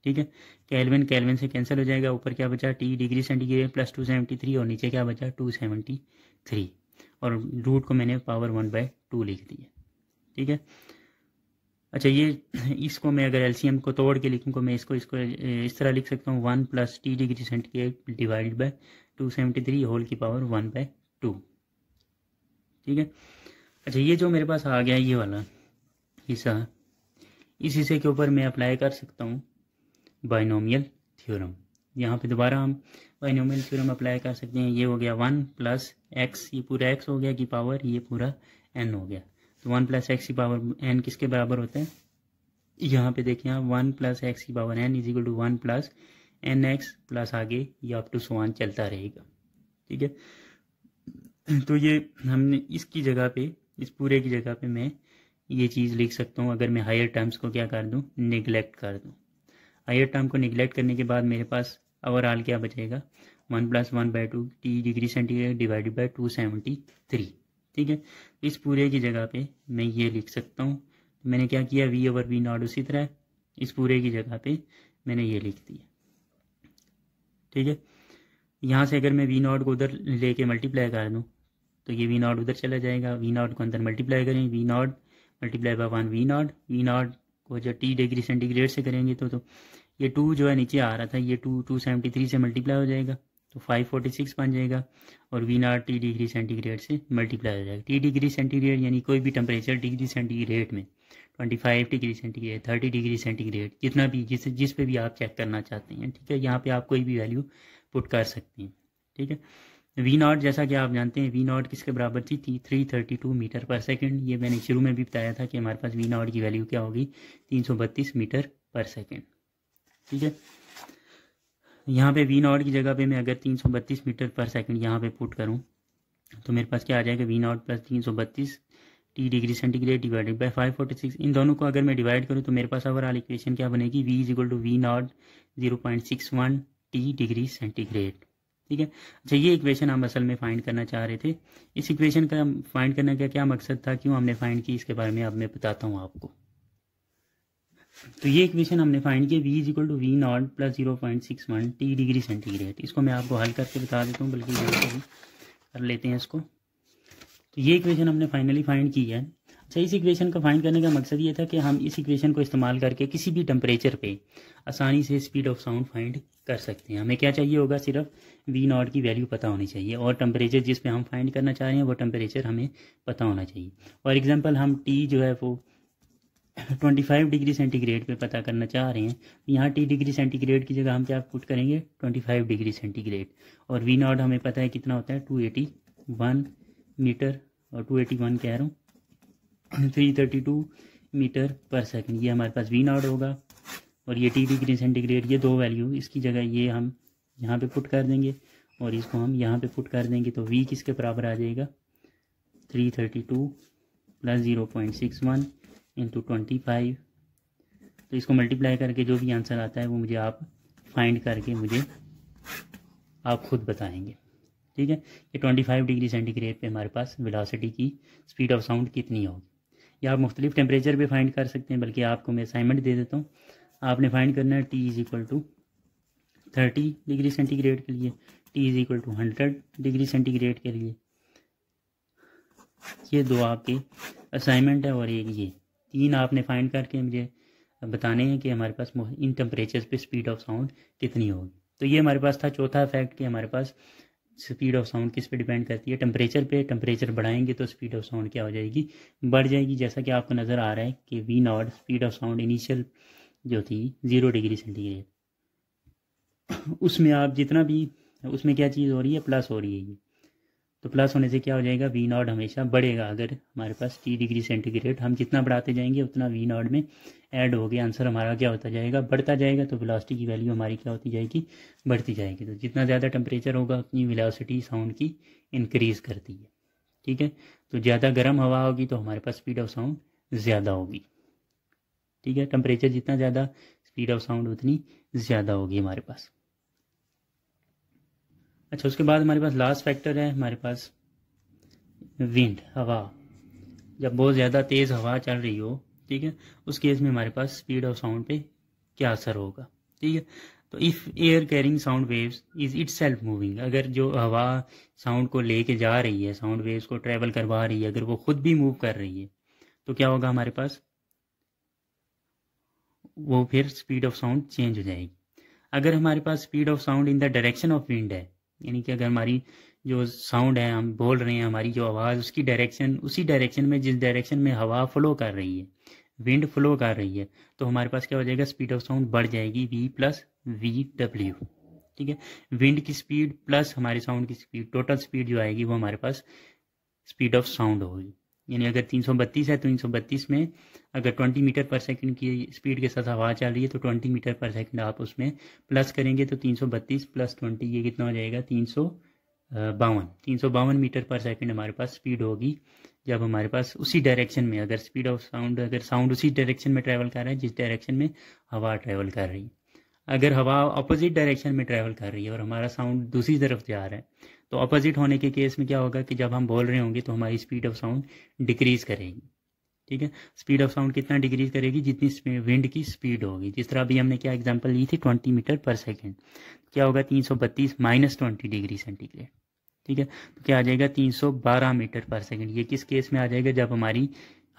S1: ठीक है कैलविन कैलविन से कैंसिल हो जाएगा ऊपर क्या बचा T degree centigrade plus two seventy three और नीचे क्या बचा टू सेवेंटी थ्री और रूट को मैंने पावर वन बाय टू लिख दिया ठीक है अच्छा ये इसको मैं अगर एलसीएम को तोड़ के लिखूँ तो मैं इसको इसको इस तरह लिख सकता हूँ one plus T degree centigrade divide by two seventy three whole की पावर वन बाय टू ठीक है अच्छा ये जो मेरे पास आ गया ये वाला हिस्सा इस हिस्से के ऊपर मैं अप्लाई कर सकता हूँ बाइनोमियल थ्योरम यहाँ पे दोबारा हम बाइनोमियल थ्योरम अप्लाई कर सकते हैं ये हो गया वन प्लस एक्स ये पूरा एक्स हो गया की पावर ये पूरा एन हो गया तो वन प्लस एक्स की पावर एन किसके बराबर होता है यहाँ पे देखें आप वन प्लस एक्स की power N is equal to one plus N X plus आगे ये अप टू सोन चलता रहेगा ठीक है तो ये हमने इसकी जगह पे इस पूरे की जगह पे मैं ये चीज़ लिख सकता हूँ अगर मैं हायर टर्म्स को क्या कर दूँ निगलेक्ट कर दूँ हायर टर्म को निगलेक्ट करने के बाद मेरे पास ओवरऑल क्या बचेगा one plus one by two T degree centigrade divided by two seventy three ठीक है इस पूरे की जगह पे मैं ये लिख सकता हूँ मैंने क्या किया वी ओवर वी नॉट उसी तरह इस पूरे की जगह पे मैंने ये लिख दिया ठीक है यहाँ से अगर मैं वी नॉट को उधर लेके मल्टीप्लाई कर दूँ तो ये वी नॉट उधर चला जाएगा वी नॉट को अंदर मल्टीप्लाई करेंगे V naught multiply by one V naught V naught को जब टी डिग्री सेंटीग्रेड से करेंगे तो तो ये टू जो है नीचे आ रहा था ये टू टू सेवेंटी थ्री से मल्टीप्लाई हो जाएगा तो फाइव फोर्टी सिक्स बन जाएगा और V naught T degree centigrade से मल्टीप्लाई हो जाएगा टी डिग्री सेंटीग्रेड यानी कोई भी टेम्परेचर डिग्री सेंटीग्रेड में twenty five degree centigrade thirty degree centigrade जितना भी जिस जिस पे भी आप चेक करना चाहते हैं ठीक है यहाँ पे आप कोई भी वैल्यू पुट कर सकते हैं ठीक है वी नॉट जैसा कि आप जानते हैं वी नॉट किसके बराबर थी थी टू मीटर पर सेकेंड ये मैंने शुरू में भी बताया था कि हमारे पास वी नॉट की वैल्यू क्या होगी तीन सौ बत्तीस मीटर पर सेकेंड ठीक है यहाँ पे वी नॉट की जगह पे मैं अगर तीन सौ बत्तीस मीटर पर सेकेंड यहाँ पे पुट करूँ तो मेरे पास क्या आ जाएगा वी नॉट प्लस तीन सौ बत्तीस T degree centigrade divided by five forty six इन दोनों को अगर मैं डिवाइड करूँ तो मेरे पास ओवरऑल इक्वेशन क्या बनेगी V is equal to V naught zero point six one T degree centigrade ठीक है अच्छा ये इक्वेशन हम असल में फाइंड करना चाह रहे थे इस इक्वेशन का फाइंड करने का क्या मकसद था क्यों हमने फाइंड की इसके बारे में अब मैं बताता हूँ आपको तो ये इक्वेशन हमने फाइंड किया V is equal to V naught plus zero point six one T degree centigrade इसको मैं आपको हल करके बता देता हूँ बल्कि कर लेते हैं इसको तो ये इक्वेशन हमने फाइनली फाइंड की है अच्छा इस इक्वेशन को फाइंड करने का मकसद ये था कि हम इस इक्वेशन को इस्तेमाल करके किसी भी टेम्परेचर पे आसानी से स्पीड ऑफ साउंड फाइंड कर सकते हैं हमें क्या चाहिए होगा सिर्फ वी नॉट की वैल्यू पता होनी चाहिए और टेम्परेचर जिस पे हम फाइंड करना चाह रहे हैं वो टेम्परेचर हमें पता होना चाहिए फॉर एग्ज़ाम्पल हम टी जो है वो फाइव डिग्री सेंटीग्रेड पे पता करना चाह रहे हैं यहाँ टी डिग्री सेंटीग्रेड की जगह हम क्या पुट करेंगे फाइव डिग्री सेंटीग्रेड और वी नॉट हमें पता है कितना होता है टू वन मीटर और 281 कह रहा हूँ three thirty two metre per second ये हमारे पास वी नॉट होगा और ये टी डिग्री सेंटीग्रेड ये दो वैल्यू इसकी जगह ये हम यहाँ पे पुट कर देंगे और इसको हम यहाँ पे पुट कर देंगे तो वी किसके बराबर आ जाएगा three thirty two plus zero point six one into twenty five तो इसको मल्टीप्लाई करके जो भी आंसर आता है वो मुझे आप फाइंड करके मुझे आप खुद बताएंगे ठीक है ये 25 डिग्री सेंटीग्रेड पे हमारे पास वेलोसिटी की स्पीड ऑफ साउंड कितनी होगी या आप मुख्तलिफ टेम्परेचर भी फाइंड कर सकते हैं बल्कि आपको मैं असाइनमेंट दे देता हूँ आपने फाइंड करना है T is equal to thirty degree centigrade के लिए T is equal to hundred degree centigrade के लिए ये दो आपके असाइनमेंट है और एक ये तीन आपने फाइंड करके मुझे बताने हैं कि हमारे पास इन टेम्परेचर पे स्पीड ऑफ साउंड कितनी होगी तो ये हमारे पास था चौथा फैक्ट कि हमारे पास स्पीड ऑफ साउंड किस पे डिपेंड करती है टेम्परेचर पे टेम्परेचर बढ़ाएंगे तो स्पीड ऑफ साउंड क्या हो जाएगी बढ़ जाएगी जैसा कि आपको नज़र आ रहा है कि V naught speed of sound initial जो थी ज़ीरो डिग्री सेंटीग्रेड उसमें आप जितना भी उसमें क्या चीज़ हो रही है प्लस हो रही है ये तो प्लस होने से क्या हो जाएगा वी नॉट हमेशा बढ़ेगा अगर हमारे पास टी डिग्री सेंटीग्रेड हम जितना बढ़ाते जाएंगे उतना वी नॉट में ऐड हो गया आंसर हमारा क्या होता जाएगा बढ़ता जाएगा तो वेलोसिटी की वैल्यू हमारी क्या होती जाएगी बढ़ती जाएगी तो जितना ज़्यादा टेम्परेचर होगा उतनी वेलोसिटी साउंड की इंक्रीज़ करती है ठीक है तो ज़्यादा गर्म हवा होगी तो हमारे पास स्पीड ऑफ साउंड ज़्यादा होगी ठीक है टेम्परेचर जितना ज़्यादा स्पीड ऑफ साउंड उतनी ज़्यादा होगी हमारे पास अच्छा उसके बाद हमारे पास लास्ट फैक्टर है हमारे पास विंड हवा जब बहुत ज़्यादा तेज़ हवा चल रही हो ठीक है उस केस में हमारे पास स्पीड ऑफ साउंड पे क्या असर होगा ठीक है तो if air carrying sound waves is itself moving अगर जो हवा साउंड को लेके जा रही है साउंड वेव्स को ट्रेवल करवा रही है अगर वो खुद भी मूव कर रही है तो क्या होगा हमारे पास वो फिर स्पीड ऑफ साउंड चेंज हो जाएगी अगर हमारे पास speed of sound in the direction of wind है यानी कि अगर हमारी जो साउंड है हम बोल रहे हैं हमारी जो आवाज़ उसकी डायरेक्शन उसी डायरेक्शन में जिस डायरेक्शन में हवा फ्लो कर रही है विंड फ्लो कर रही है तो हमारे पास क्या हो जाएगा स्पीड ऑफ साउंड बढ़ जाएगी वी प्लस वी डब्ल्यू ठीक है विंड की स्पीड प्लस हमारे साउंड की स्पीड टोटल स्पीड जो आएगी वो हमारे पास स्पीड ऑफ साउंड होगी यानी अगर 332 है तो 332 में अगर 20 मीटर पर सेकंड की स्पीड के साथ हवा चल रही है तो 20 मीटर पर सेकंड आप उसमें प्लस करेंगे तो 332 प्लस 20 ये कितना हो जाएगा तीन सौ बावन तीन सौ बावन मीटर पर सेकंड हमारे पास स्पीड होगी जब हमारे पास उसी डायरेक्शन में अगर स्पीड ऑफ साउंड अगर साउंड उसी डायरेक्शन में ट्रैवल कर रहा है जिस डायरेक्शन में हवा ट्रैवल कर रही है अगर हवा अपोजिट डायरेक्शन में ट्रैवल कर रही है और हमारा साउंड दूसरी तरफ जा रहा है तो अपोजिट होने के केस में क्या होगा कि जब हम बोल रहे होंगे तो हमारी स्पीड ऑफ साउंड डिक्रीज करेगी ठीक है स्पीड ऑफ साउंड कितना डिक्रीज करेगी जितनी विंड की स्पीड होगी जिस तरह अभी हमने क्या एग्जांपल ली थी 20 मीटर पर सेकेंड क्या होगा 332 माइनस ट्वेंटी डिग्री सेंटीग्रेड ठीक है तो क्या आ जाएगा 312 मीटर पर सेकेंड ये किस केस में आ जाएगा जब हमारी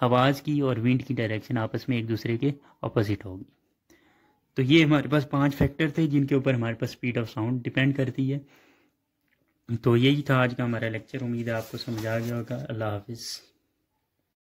S1: आवाज़ की और विंड की डायरेक्शन आपस में एक दूसरे के अपोजिट होगी तो ये हमारे पास पांच फैक्टर थे जिनके ऊपर हमारे पास स्पीड ऑफ साउंड डिपेंड करती है तो यही था आज का हमारा लेक्चर उम्मीद है आपको समझा गया होगा अल्लाह हाफिज़